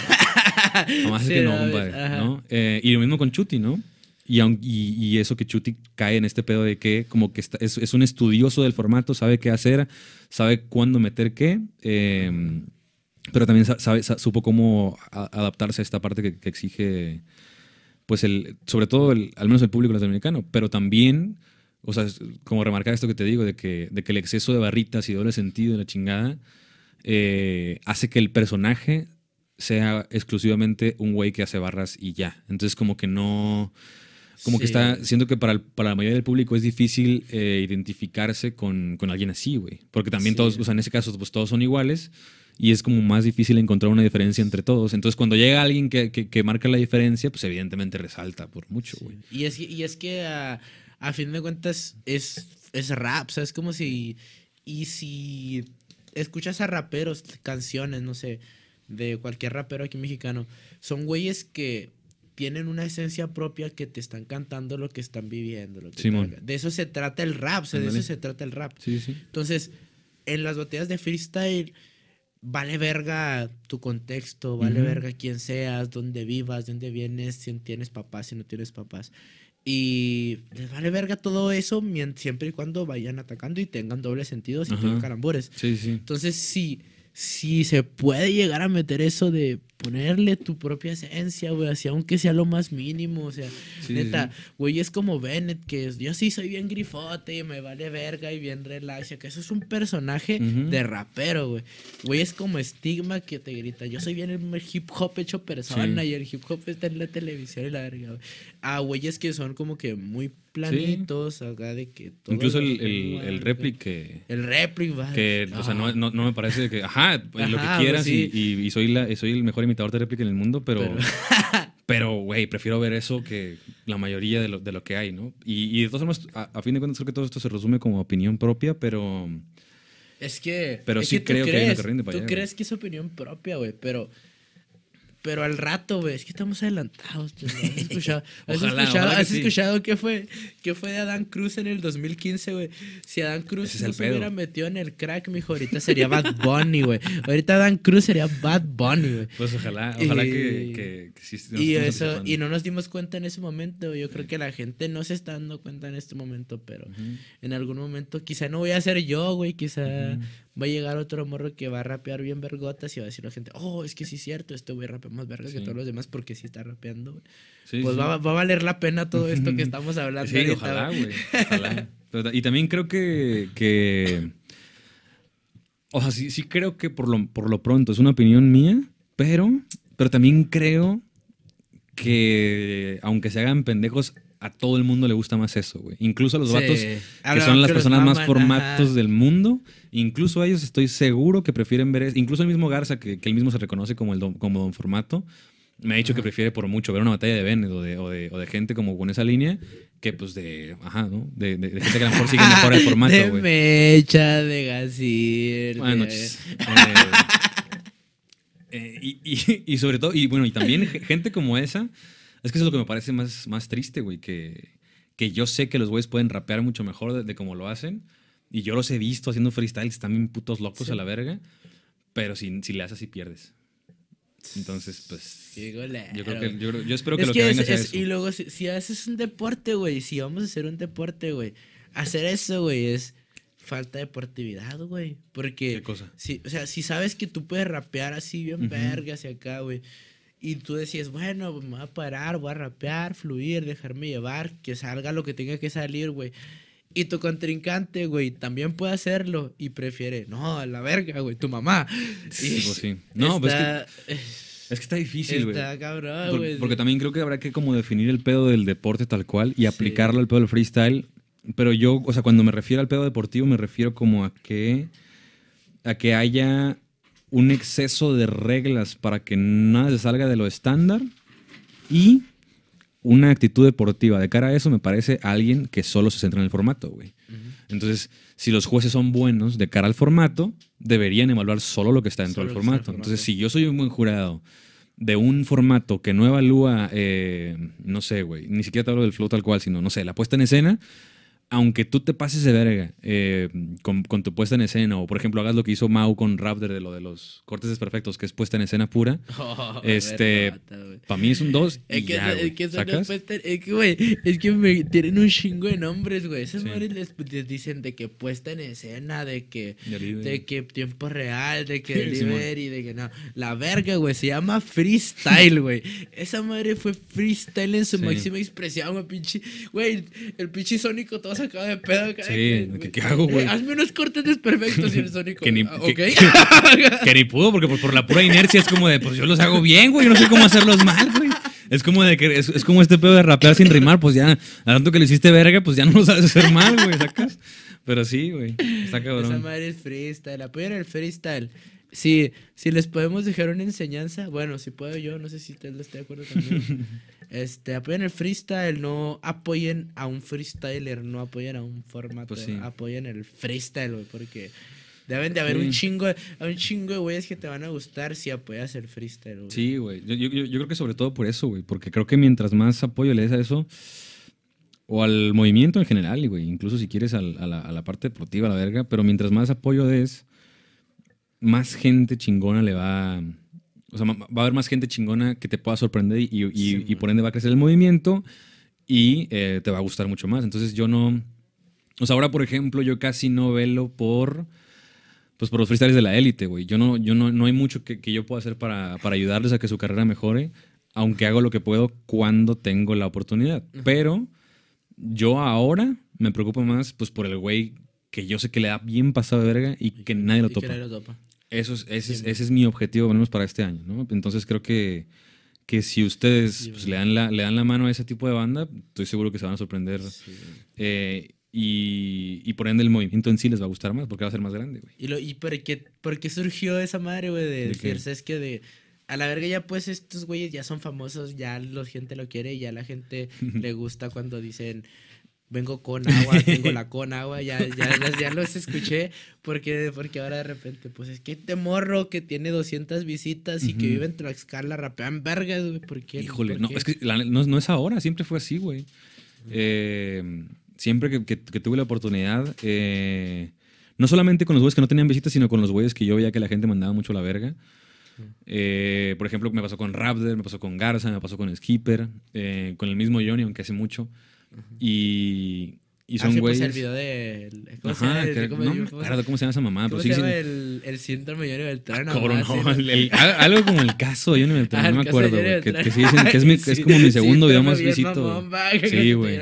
[LAUGHS] que no, compadre. Pues, eh, y lo mismo con Chuti, ¿no? Y, eso que Chuti cae en este pedo de que como que es, un estudioso del formato, sabe qué hacer, sabe cuándo meter qué, em, pero también sabe, supo cómo adaptarse a esta parte que exige pues el, sobre todo, al menos el público latinoamericano, pero también, o sea, como remarcar esto que te digo, de que, de que el exceso de barritas y doble sentido y la chingada eh, hace que el personaje sea exclusivamente un güey que hace barras y ya. Entonces como que no... Como que está, siento que para, la mayoría del público es difícil eh, identificarse con, alguien así, güey. Porque también todos, o sea, en ese caso, pues todos son iguales y es como más difícil encontrar una diferencia entre todos. Entonces, cuando llega alguien que, marca la diferencia, pues evidentemente resalta por mucho, güey. Y, es, y es que ah, a, fin de cuentas es, es rap, o sea, es como si... Y si escuchas a raperos, canciones, no sé, de cualquier rapero aquí mexicano, son güeyes que tienen una esencia propia que te están cantando lo que están viviendo. Lo De eso se trata el rap, de eso se trata el rap. Sí, sí. Entonces, en las botellas de freestyle vale verga tu contexto, vale verga quién seas, dónde vivas, dónde vienes, si tienes papás, si no tienes papás. Y les vale verga todo eso siempre y cuando vayan atacando y tengan doble sentido, y tengan carambores. Sí, sí. Entonces, sí, sí se puede llegar a meter eso de ponerle tu propia esencia, güey, así aunque sea lo más mínimo, o sea, neta, güey, es como Bennett, que es, yo sí soy bien grifote y me vale verga y bien relaxa, que eso es un personaje de rapero, güey. Güey, es como estigma que te grita, yo soy bien el hip hop hecho persona y el hip hop está en la televisión y la verga, güey. Ah, güey, es que son como que muy planitos acá de que todo Incluso el, el, el réplica Que, o sea, ah. no, me parece que, ajá, pues, lo que quieras y, soy soy el mejor imitador de en el mundo, pero... [LAUGHS] Pero, güey, prefiero ver eso que la mayoría de lo, de lo que hay, ¿no? Y, y de todas formas, a, fin de cuentas, creo que todo esto se resume como opinión propia, pero... Es que... Pero sí creo que hay una Tú crees que es opinión propia, güey, pero pero al rato, güey, es que estamos adelantados. ¿Has [LAUGHS] escuchado, qué, fue, qué fue de Adán Cruz en el 2015, güey? Si Adán Cruz se hubiera metido en el crack, mijo, ahorita sería Bad Bunny, güey. Ahorita Adán Cruz sería Bad Bunny, güey. Pues ojalá, ojalá que, que, y, eso, y no nos dimos cuenta en ese momento. Yo creo que la gente no se está dando cuenta en este momento, pero en algún momento, quizá no voy a ser yo, güey, quizá va a llegar otro morro que va a rapear bien vergotas y va a decir a la gente, oh, es que sí es cierto, este a rapear más vergas que todos los demás porque sí está rapeando, pues Va, a valer la pena todo esto que estamos hablando. Sí, ojalá, güey. y también creo que, o sea, sí, sí creo que por lo, por lo pronto es una opinión mía, pero, pero también creo que aunque se hagan pendejos a todo el mundo le gusta más eso, güey. Incluso a los vatos, que son las personas más formatos del mundo, incluso a ellos estoy seguro que prefieren ver, eso. incluso el mismo Garza, que, él mismo se reconoce como, el don, como don formato, me ha dicho que prefiere por mucho ver una batalla de Bennett o de, gente como con esa línea que pues de, ajá, ¿no? De, gente que a lo mejor sigue mejor el [LAUGHS] ah, formato, güey. de mecha, de gasir. Buenas noches. [LAUGHS] Eh, y, y sobre todo, y bueno, y también [LAUGHS] gente como esa es que eso es lo que me parece más, más triste, güey, que, que yo sé que los güeyes pueden rapear mucho mejor de, como lo hacen. Y yo los he visto haciendo freestyles también putos locos a la verga. Pero si, le haces así pierdes. Entonces, pues. yo, espero que lo que, es, Y luego, si, haces un deporte, güey, si vamos a hacer un deporte, güey, hacer eso, güey, es falta de deportividad, güey. Porque. ¿Qué cosa? Si, o sea, si sabes que tú puedes rapear así bien verga hacia acá, güey. Y tú decías, bueno, me voy a parar, voy a rapear, fluir, dejarme llevar, que salga lo que tenga que salir, güey. Y tu contrincante, güey, también puede hacerlo y prefiere, no, a la verga, güey, tu mamá. Sí, pues sí. No, pues es que, es que está difícil, güey. Está cabrón, güey. Porque, también creo que habrá que como definir el pedo del deporte tal cual y aplicarlo al pedo del freestyle. Pero yo, o sea, cuando me refiero al pedo deportivo, me refiero como a que, a que haya un exceso de reglas para que nada se salga de lo estándar y una actitud deportiva. De cara a eso, me parece alguien que solo se centra en el formato, güey. Entonces, si los jueces son buenos de cara al formato, deberían evaluar solo lo que está dentro del formato. Entonces, si yo soy un buen jurado de un formato que no evalúa, eh, no sé, güey, ni siquiera te hablo del flow tal cual, sino, no sé, la puesta en escena, aunque tú te pases de verga eh, con, tu puesta en escena, o por ejemplo hagas lo que hizo Mau con Raptor de lo de los cortes desperfectos, que es puesta en escena pura, [LAUGHS] oh, este, para mí es un dos es que, es, es que, güey, es que me tienen un chingo de nombres, güey. Esas madres les, dicen de que puesta en escena, de que, de que tiempo real, de que delivery, [LAUGHS] de que no. La verga, güey, se llama freestyle, güey. Esa madre fue freestyle en su máxima expresión, güey, pinche, güey, el pinche sónico todo Sí, ¿qué, hago, güey? Eh, hazme unos cortes desperfectos y el [LAUGHS] Sónico. que ni, ah, okay. que, ni pudo, porque por, por, la pura inercia es como de, pues yo los hago bien, güey, yo no sé cómo hacerlos mal, güey. Es como de que es, como este pedo de rapear sin rimar, pues ya, al tanto que lo hiciste verga, pues ya no lo sabes hacer mal, güey, sacas. Pero sí, güey. Está cabrón. Esa madre es freestyle. Apoyen el freestyle si, si les podemos dejar una enseñanza, bueno, si puedo yo, no sé si ustedes esté de acuerdo [LAUGHS] también. Este, apoyen el freestyle, no apoyen a un freestyler, no apoyen a un formato, pues apoyen el freestyle, porque deben de haber un chingo, un chingo de güeyes que te van a gustar si apoyas el freestyle, Sí, güey. Yo, creo que sobre todo por eso, güey, porque creo que mientras más apoyo le des a eso, o al movimiento en general, güey, incluso si quieres a, la, parte deportiva, la verga, pero mientras más apoyo des más gente chingona le va. O sea, va a haber más gente chingona que te pueda sorprender y, por ende va a crecer el movimiento y eh, te va a gustar mucho más. Entonces yo no. O sea, ahora, por ejemplo, yo casi no velo por. Pues por los freestyles de la élite, güey. Yo no, yo no, no hay mucho que, yo pueda hacer para, ayudarles a que su carrera mejore, aunque hago lo que puedo cuando tengo la oportunidad. Pero yo ahora me preocupo más pues por el güey que yo sé que le da bien pasado de verga y que nadie lo Que nadie lo topa. Eso ese, es, ese es mi objetivo, menos para este año, ¿no? Entonces creo que, que si ustedes pues, le, dan la, le dan la mano a ese tipo de banda, estoy seguro que se van a sorprender. Eh, y, por ende el movimiento en sí les va a gustar más porque va a ser más grande, güey. ¿Y, y por, qué, surgió esa madre, güey, de, decirse es que de... A la verga ya pues estos güeyes ya son famosos, ya la gente lo quiere ya la gente [LAUGHS] le gusta cuando dicen vengo con agua, tengo la [LAUGHS] con agua, ya, ya, ya, los escuché, porque, porque ahora de repente, pues es que este morro que tiene 200 visitas y que vive en Tlaxcala rapean vergas, güey, ¿por qué? Híjole, no, es que no, es ahora, siempre fue así, güey. Eh, siempre que, tuve la oportunidad, eh, no solamente con los güeyes que no tenían visitas, sino con los güeyes que yo veía que la gente mandaba mucho la verga. Eh, por ejemplo, me pasó con Raptor, me pasó con Garza, me pasó con Skipper, con el mismo Johnny, aunque hace mucho. Y, y son güeyes. Ah, sí, pues, el video de. ¿Cómo Ajá, se llama? Que, ¿cómo no me acuerdo cómo se llama esa mamá. ¿Cómo pero se sí, llama el, el síndrome de Johnny Beltrán? Cabrón, no. El, el, algo como el caso de Johnny Beltrán, ah, no me acuerdo, güey. Que, que, sí dicen que es, mi, [LAUGHS] es como mi segundo video más visito. sí, güey.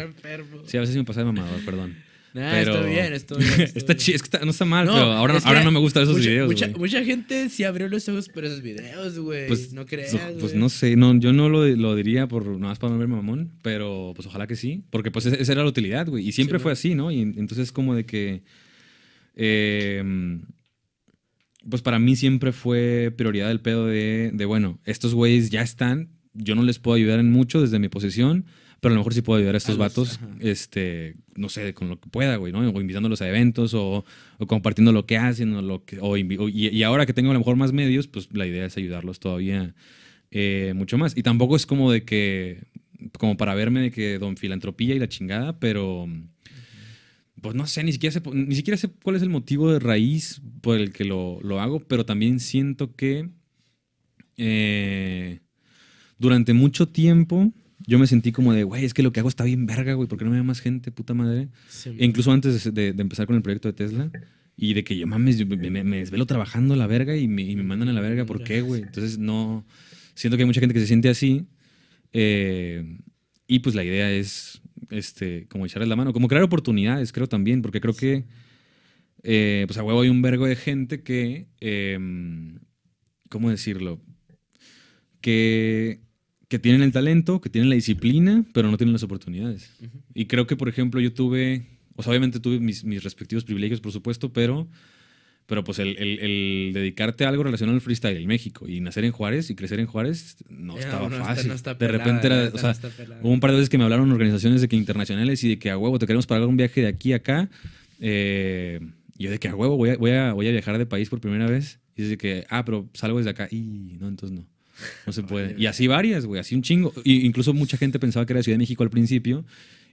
Sí, a veces me pasa de mamador, perdón. No, ah, está bien, está bien. [LAUGHS] Está, no está mal, pero ahora, ahora no me gustan esos videos. Mucha, mucha, gente se abrió los ojos por esos videos, güey. Pues, no pues, creas. pues no sé, no, yo no lo, lo diría por nada más para no verme mamón, pero pues ojalá que sí. Porque pues esa era la utilidad, güey. Y siempre fue así, ¿no? Y entonces como de que. Em, pues para mí siempre fue prioridad el pedo de, de bueno, estos güeyes ya están, yo no les puedo ayudar en mucho desde mi posición pero a lo mejor sí puedo ayudar a estos vatos, este, no sé, con lo que pueda, güey, ¿no? O invitándolos a eventos o, compartiendo lo que hacen o lo que... y, ahora que tengo a lo mejor más medios, pues la idea es ayudarlos todavía eh, mucho más. Y tampoco es como de que... Como para verme de que don filantropía y la chingada, pero pues no sé, ni siquiera sé, ni siquiera sé cuál es el motivo de raíz por el que lo, hago, pero también siento que eh, durante mucho tiempo yo me sentí como de, güey, es que lo que hago está bien verga, güey, ¿Por qué no me da más gente, puta madre? E incluso antes de, empezar con el proyecto de Tesla y de que yo mames, me, desvelo trabajando la verga y me, mandan a la verga, ¿por qué, güey? Entonces no, siento que hay mucha gente que se siente así eh, y pues la idea es, este, como echarles la mano, como crear oportunidades, creo también, porque creo que, eh, pues a huevo hay un vergo de gente que, em, ¿cómo decirlo? Que que tienen el talento, que tienen la disciplina, pero no tienen las oportunidades. Y creo que, por ejemplo, yo tuve, o sea, obviamente tuve mis, respectivos privilegios, por supuesto, pero, pero pues el, dedicarte a algo relacionado al freestyle en México y nacer en Juárez y crecer en Juárez no estaba fácil. de repente era, o sea, hubo un par de veces que me hablaron organizaciones de que internacionales y de que a huevo te queremos pagar un viaje de aquí a acá. Eh, y yo de que a huevo voy a, viajar de país por primera vez. Y de que, ah, pero salgo desde acá. Y no, entonces no. [LAUGHS] No se puede. Y así varias, güey, así un chingo. incluso mucha gente pensaba que era Ciudad de México al principio.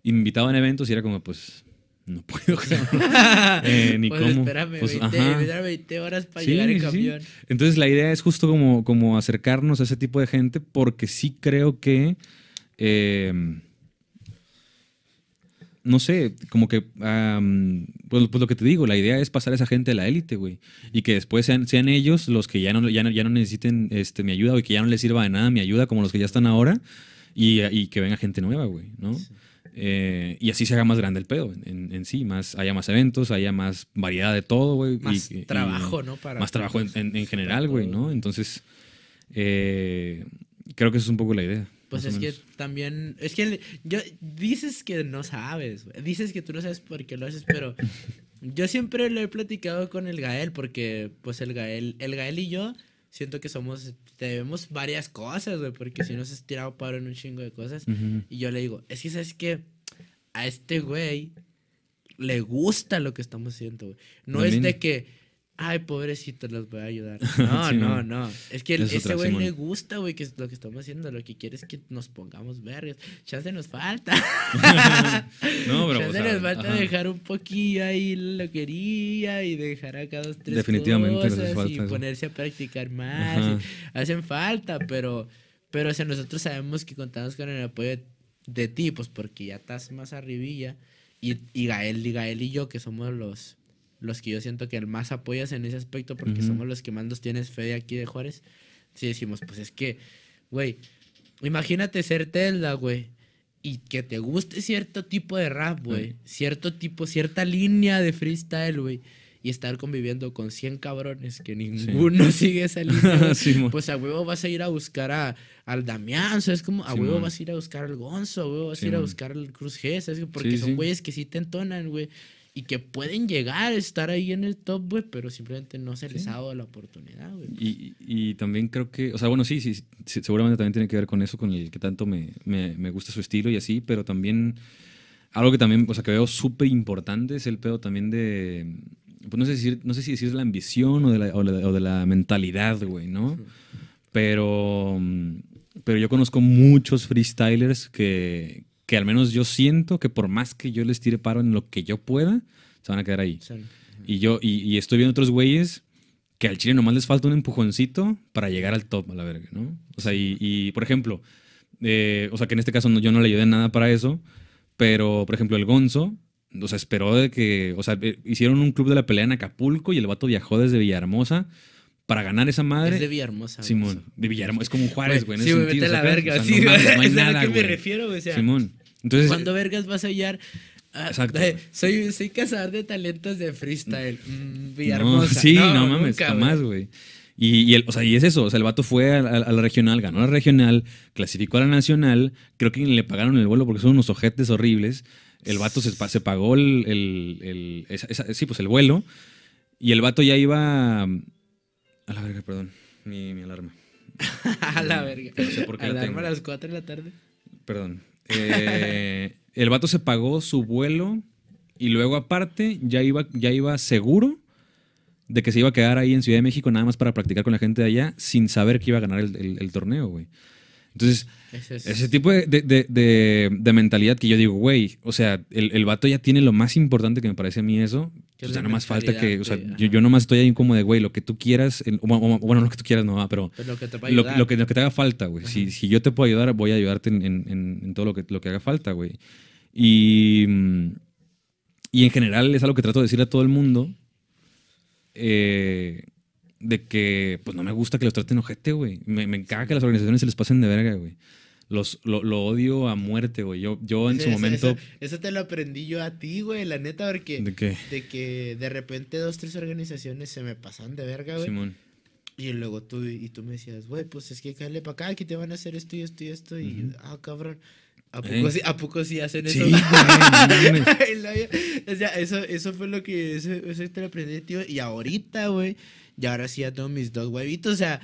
Invitaban eventos y era como, pues, no puedo. [LAUGHS] Eh, ni pues, cómo. pues, horas para Entonces la idea es justo como, como acercarnos a ese tipo de gente porque sí creo que... Eh, no sé, como que, pues, pues, lo que te digo, la idea es pasar a esa gente a la élite, güey. Y que después sean, sean ellos los que ya no, ya, necesiten este, mi ayuda o que ya no les sirva de nada mi ayuda, como los que ya están ahora, y, que venga gente nueva, güey, ¿no? Eh, y así se haga más grande el pedo en, sí, más, haya más eventos, haya más variedad de todo, güey. Más trabajo, ¿no? Para más trabajo en, general, güey, ¿no? Entonces, eh, creo que esa es un poco la idea. Pues es que también, es que yo dices que no sabes, dices que tú no sabes por qué lo haces, pero [LAUGHS] yo siempre lo he platicado con el Gael porque pues el Gael, el Gael y yo siento que somos, debemos varias cosas, güey, porque si se has tirado paro en un chingo de cosas. Y yo le digo, es que sabes que a este güey le gusta lo que estamos haciendo, güey. No es de que ay, pobrecito, los voy a ayudar. [LAUGHS] No, no, no. Es que ese güey le gusta, güey, que es lo que estamos haciendo. Lo que quiere es que nos pongamos vergas. Chance nos falta. [LAUGHS] no, pero. Chance nos falta dejar un poquillo ahí que quería y dejar acá dos, tres Definitivamente cosas falta y ponerse a practicar más. Hacen falta, pero, pero nosotros sabemos que contamos con el apoyo de, ti, pues porque ya estás más arribilla. y Gael, y Gael y yo, que somos los los que yo siento que el más apoyas en ese aspecto, porque somos los que más tienes fe de aquí de Juárez, si decimos, pues es que, güey, imagínate ser Tesla, güey, y que te guste cierto tipo de rap, güey, cierto tipo, cierta línea de freestyle, güey. Y estar conviviendo con 100 cabrones que ninguno [LAUGHS] sigue esa línea. [LAUGHS] pues a huevo vas a ir a buscar a, al Damián, es como a huevo vas a ir a buscar al Gonzo, a huevo vas a ir a buscar al Cruz G, ¿sabes? Porque son güeyes que sí te entonan, güey y que pueden llegar a estar ahí en el top, güey, pero simplemente no se les ha dado la oportunidad, güey. Y, también creo que, o sea, bueno, sí, sí, seguramente también tiene que ver con eso, con el que tanto me, gusta su estilo y así, pero también algo que también, o sea, que veo súper importante es el pedo también de, pues no sé, decir, no sé si decir la ambición o de la, o de la mentalidad, güey, ¿no? Pero, pero yo conozco muchos freestylers que, que al menos yo siento que por más que yo les tire paro en lo que yo pueda, se van a quedar ahí. Y yo y, estoy viendo otros güeyes que al chile nomás les falta un empujoncito para llegar al top, a la verga, ¿no? O sea, y, por ejemplo, eh, o sea, que en este caso yo no le ayudé nada para eso, pero por ejemplo, el Gonzo, o sea, esperó de que, o sea, eh, hicieron un club de la pelea en Acapulco y el vato viajó desde Villahermosa para ganar esa madre. Es de Villahermosa. Simón, de Villahermosa. Es como Juárez, güey. Sí, me la verga. O no, nada, a que refiero, Simón. Cuando vergas vas a hallar? Ah, Exacto eh, soy, cazador de talentos de freestyle. Mm, no, sí, no, mames, jamás, güey. Y, es eso, o sea, el vato fue a, la regional, ganó la regional, clasificó a la nacional, creo que le pagaron el vuelo porque son unos ojetes horribles. El vato se, pagó el, sí, pues el vuelo. Y el vato ya iba. A, la verga, perdón. Mi, [LAUGHS] eh, alarma. a la verga. alarma a las 4 de la tarde. Perdón. Eh, el vato se pagó su vuelo y luego aparte ya iba, ya iba seguro de que se iba a quedar ahí en Ciudad de México nada más para practicar con la gente de allá sin saber que iba a ganar el, torneo, güey. Entonces, ese tipo de, mentalidad que yo digo, güey, o sea, el, el, vato ya tiene lo más importante que me parece a mí eso, o sea, pues no más falta que, o sea, yo, yo, más estoy ahí como de, güey, lo que tú quieras, bueno, lo que tú quieras no va, ah, pero, pues lo, que te lo, que, te haga falta, güey. Si, si, yo te puedo ayudar, voy a ayudarte en, en, todo lo que, lo que haga falta, güey. Y, y en general es algo que trato de decirle a todo el mundo, eh, de que, pues no me gusta que los traten ojete, güey. Me, me, encanta que las organizaciones se les pasen de verga, güey los, lo, odio a muerte, güey. Yo, yo en su momento... eso te lo aprendí yo a ti, güey, la neta, porque... ¿De qué? De que de repente dos, tres organizaciones se me pasan de verga, güey. Simón. Y luego tú, y tú me decías, güey, pues es que cállate para acá, aquí te van a hacer esto y esto y esto. Y, ah, cabrón. ¿A eh. poco, sí, ¿A poco sí hacen eso? Sí, [LAUGHS] o sea, eso, fue lo que... eso te lo aprendí, tío. Y ahorita, güey y ahora sí ya tengo mis dos huevitos. O sea,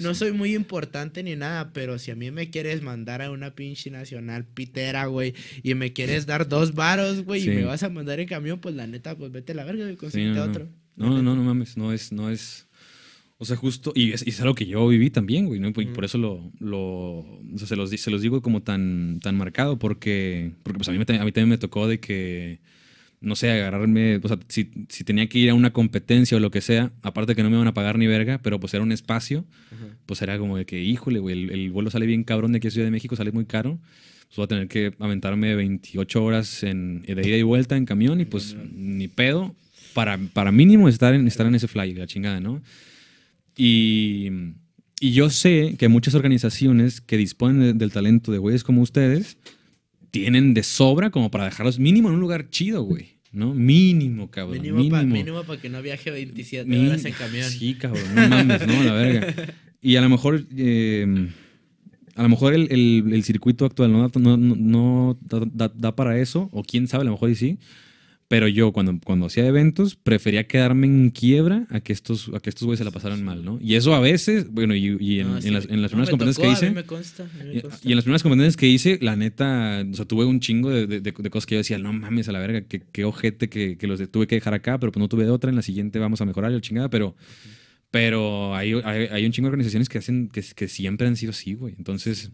no, soy, muy importante ni nada, pero si a mí me quieres mandar a una pinche nacional pitera, güey, y me quieres dar dos varos, güey, y me vas a mandar en camión, pues la neta, pues vete a la verga, y sí, otro. No, no, no mames, no es, no es. O sea, justo, y es, algo que yo viví también, güey, Y por eso lo, se, los, se los digo como tan, tan marcado, porque, porque pues, a mí, a mí también me tocó de que, no sé, agarrarme, o sea, si, tenía que ir a una competencia o lo que sea, aparte que no me van a pagar ni verga, pero pues era un espacio, pues era como de que, híjole, güey, el, vuelo sale bien cabrón de que a Ciudad de México, sale muy caro, pues voy a tener que aventarme 28 horas en, de ida y vuelta en camión y pues ni pedo, para, para mínimo estar en, estar en ese fly, la chingada, ¿no? Y, yo sé que muchas organizaciones que disponen del talento de güeyes como ustedes, tienen de sobra como para dejarlos mínimo en un lugar chido, güey. ¿No? Mínimo, cabrón. Mínimo, mínimo. para que no viaje 27 horas en camión. Sí, cabrón. No mames, ¿no? La verga. Y a lo mejor. Eh, a lo mejor el, el, el circuito actual no, no, no da, para eso, o quién sabe, a lo mejor y sí. Pero yo cuando, cuando hacía eventos prefería quedarme en quiebra a que estos a que estos güeyes se la pasaran mal, ¿no? Y eso a veces, bueno, y, en, las, primeras competencias que hice... A mí me consta, Y, en las primeras competencias que hice, la neta, o sea, tuve un chingo de, cosas que yo decía, no mames, a la verga, qué, ojete que, los tuve que dejar acá, pero pues no tuve otra, en la siguiente vamos a mejorar, el chingada, pero... Pero hay, un chingo de organizaciones que hacen que, que siempre han sido así, güey. Entonces,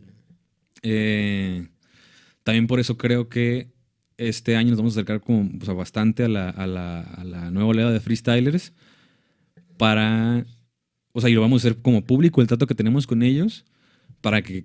eh, también por eso creo que este año nos vamos a acercar como, bastante a la, a, la, a la, nueva oleada de freestylers para, o sea, y lo vamos a hacer como público, el trato que tenemos con ellos, para que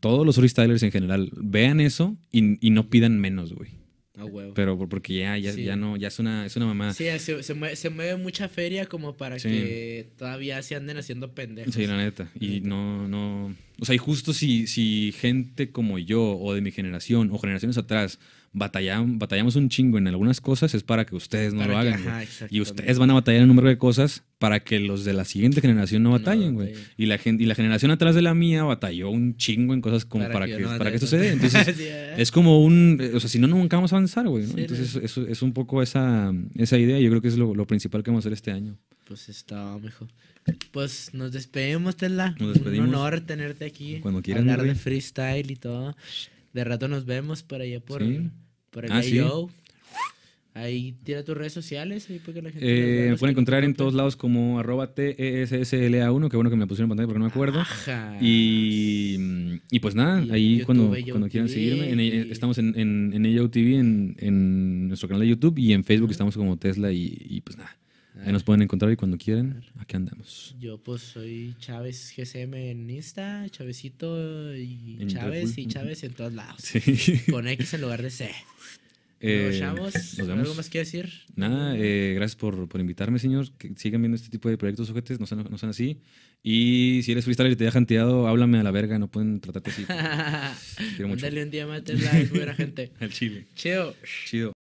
todos los freestylers en general vean eso y, y no pidan menos, güey. Ah, huevo. Pero porque ya, ya, no, ya es una, es una mamada. Sí, se, mueve, mucha feria como para que todavía se anden haciendo pendejos. Sí, la neta. Y no, no. O sea, y justo si, si gente como yo, o de mi generación, o generaciones atrás, batallamos, batallamos un chingo en algunas cosas, es para que ustedes no lo hagan. y ustedes van a batallar en un número de cosas para que los de la siguiente generación no batallen, güey. y, la gente, y la generación atrás de la mía batalló un chingo en cosas como para, que, para que suceda. [LAUGHS] Entonces, es como un. O sea, si no, nunca vamos a avanzar, güey. Entonces, es, es, un poco esa, esa idea. Yo creo que es lo, lo principal que vamos a hacer este año. Pues está, mejor Pues nos despedimos, Tesla. Nos Un honor tenerte aquí. Cuando quieras. Hablar de freestyle y todo. De rato nos vemos por allá por, por el ah, Ahí tira tus redes sociales. Ahí porque eh, me pueden encontrar en todos lados como arroba e a 1 Qué bueno que me pusieron en pantalla porque no me acuerdo. Mm, y, pues nada, ahí cuando, quieran seguirme. Eh, estamos en, en, en en, nuestro canal de YouTube y en Facebook estamos como Tesla y pues nada. Ahí nos pueden encontrar y cuando quieran, aquí andamos. Yo pues soy Chávez GCM en Insta, y Chávez y Chávez en todos lados. Con X en lugar de C. Eh, nos vemos. ¿Algo más que decir? Nada, eh, gracias por, por, invitarme, señor. Que sigan viendo este tipo de proyectos, sujetes no sean, así. Y si eres freestyler y te dejan tirado, háblame a la verga, no pueden tratarte así. [LAUGHS] Dale un día más, la [LAUGHS] gente. Al chile. Chido. Chido.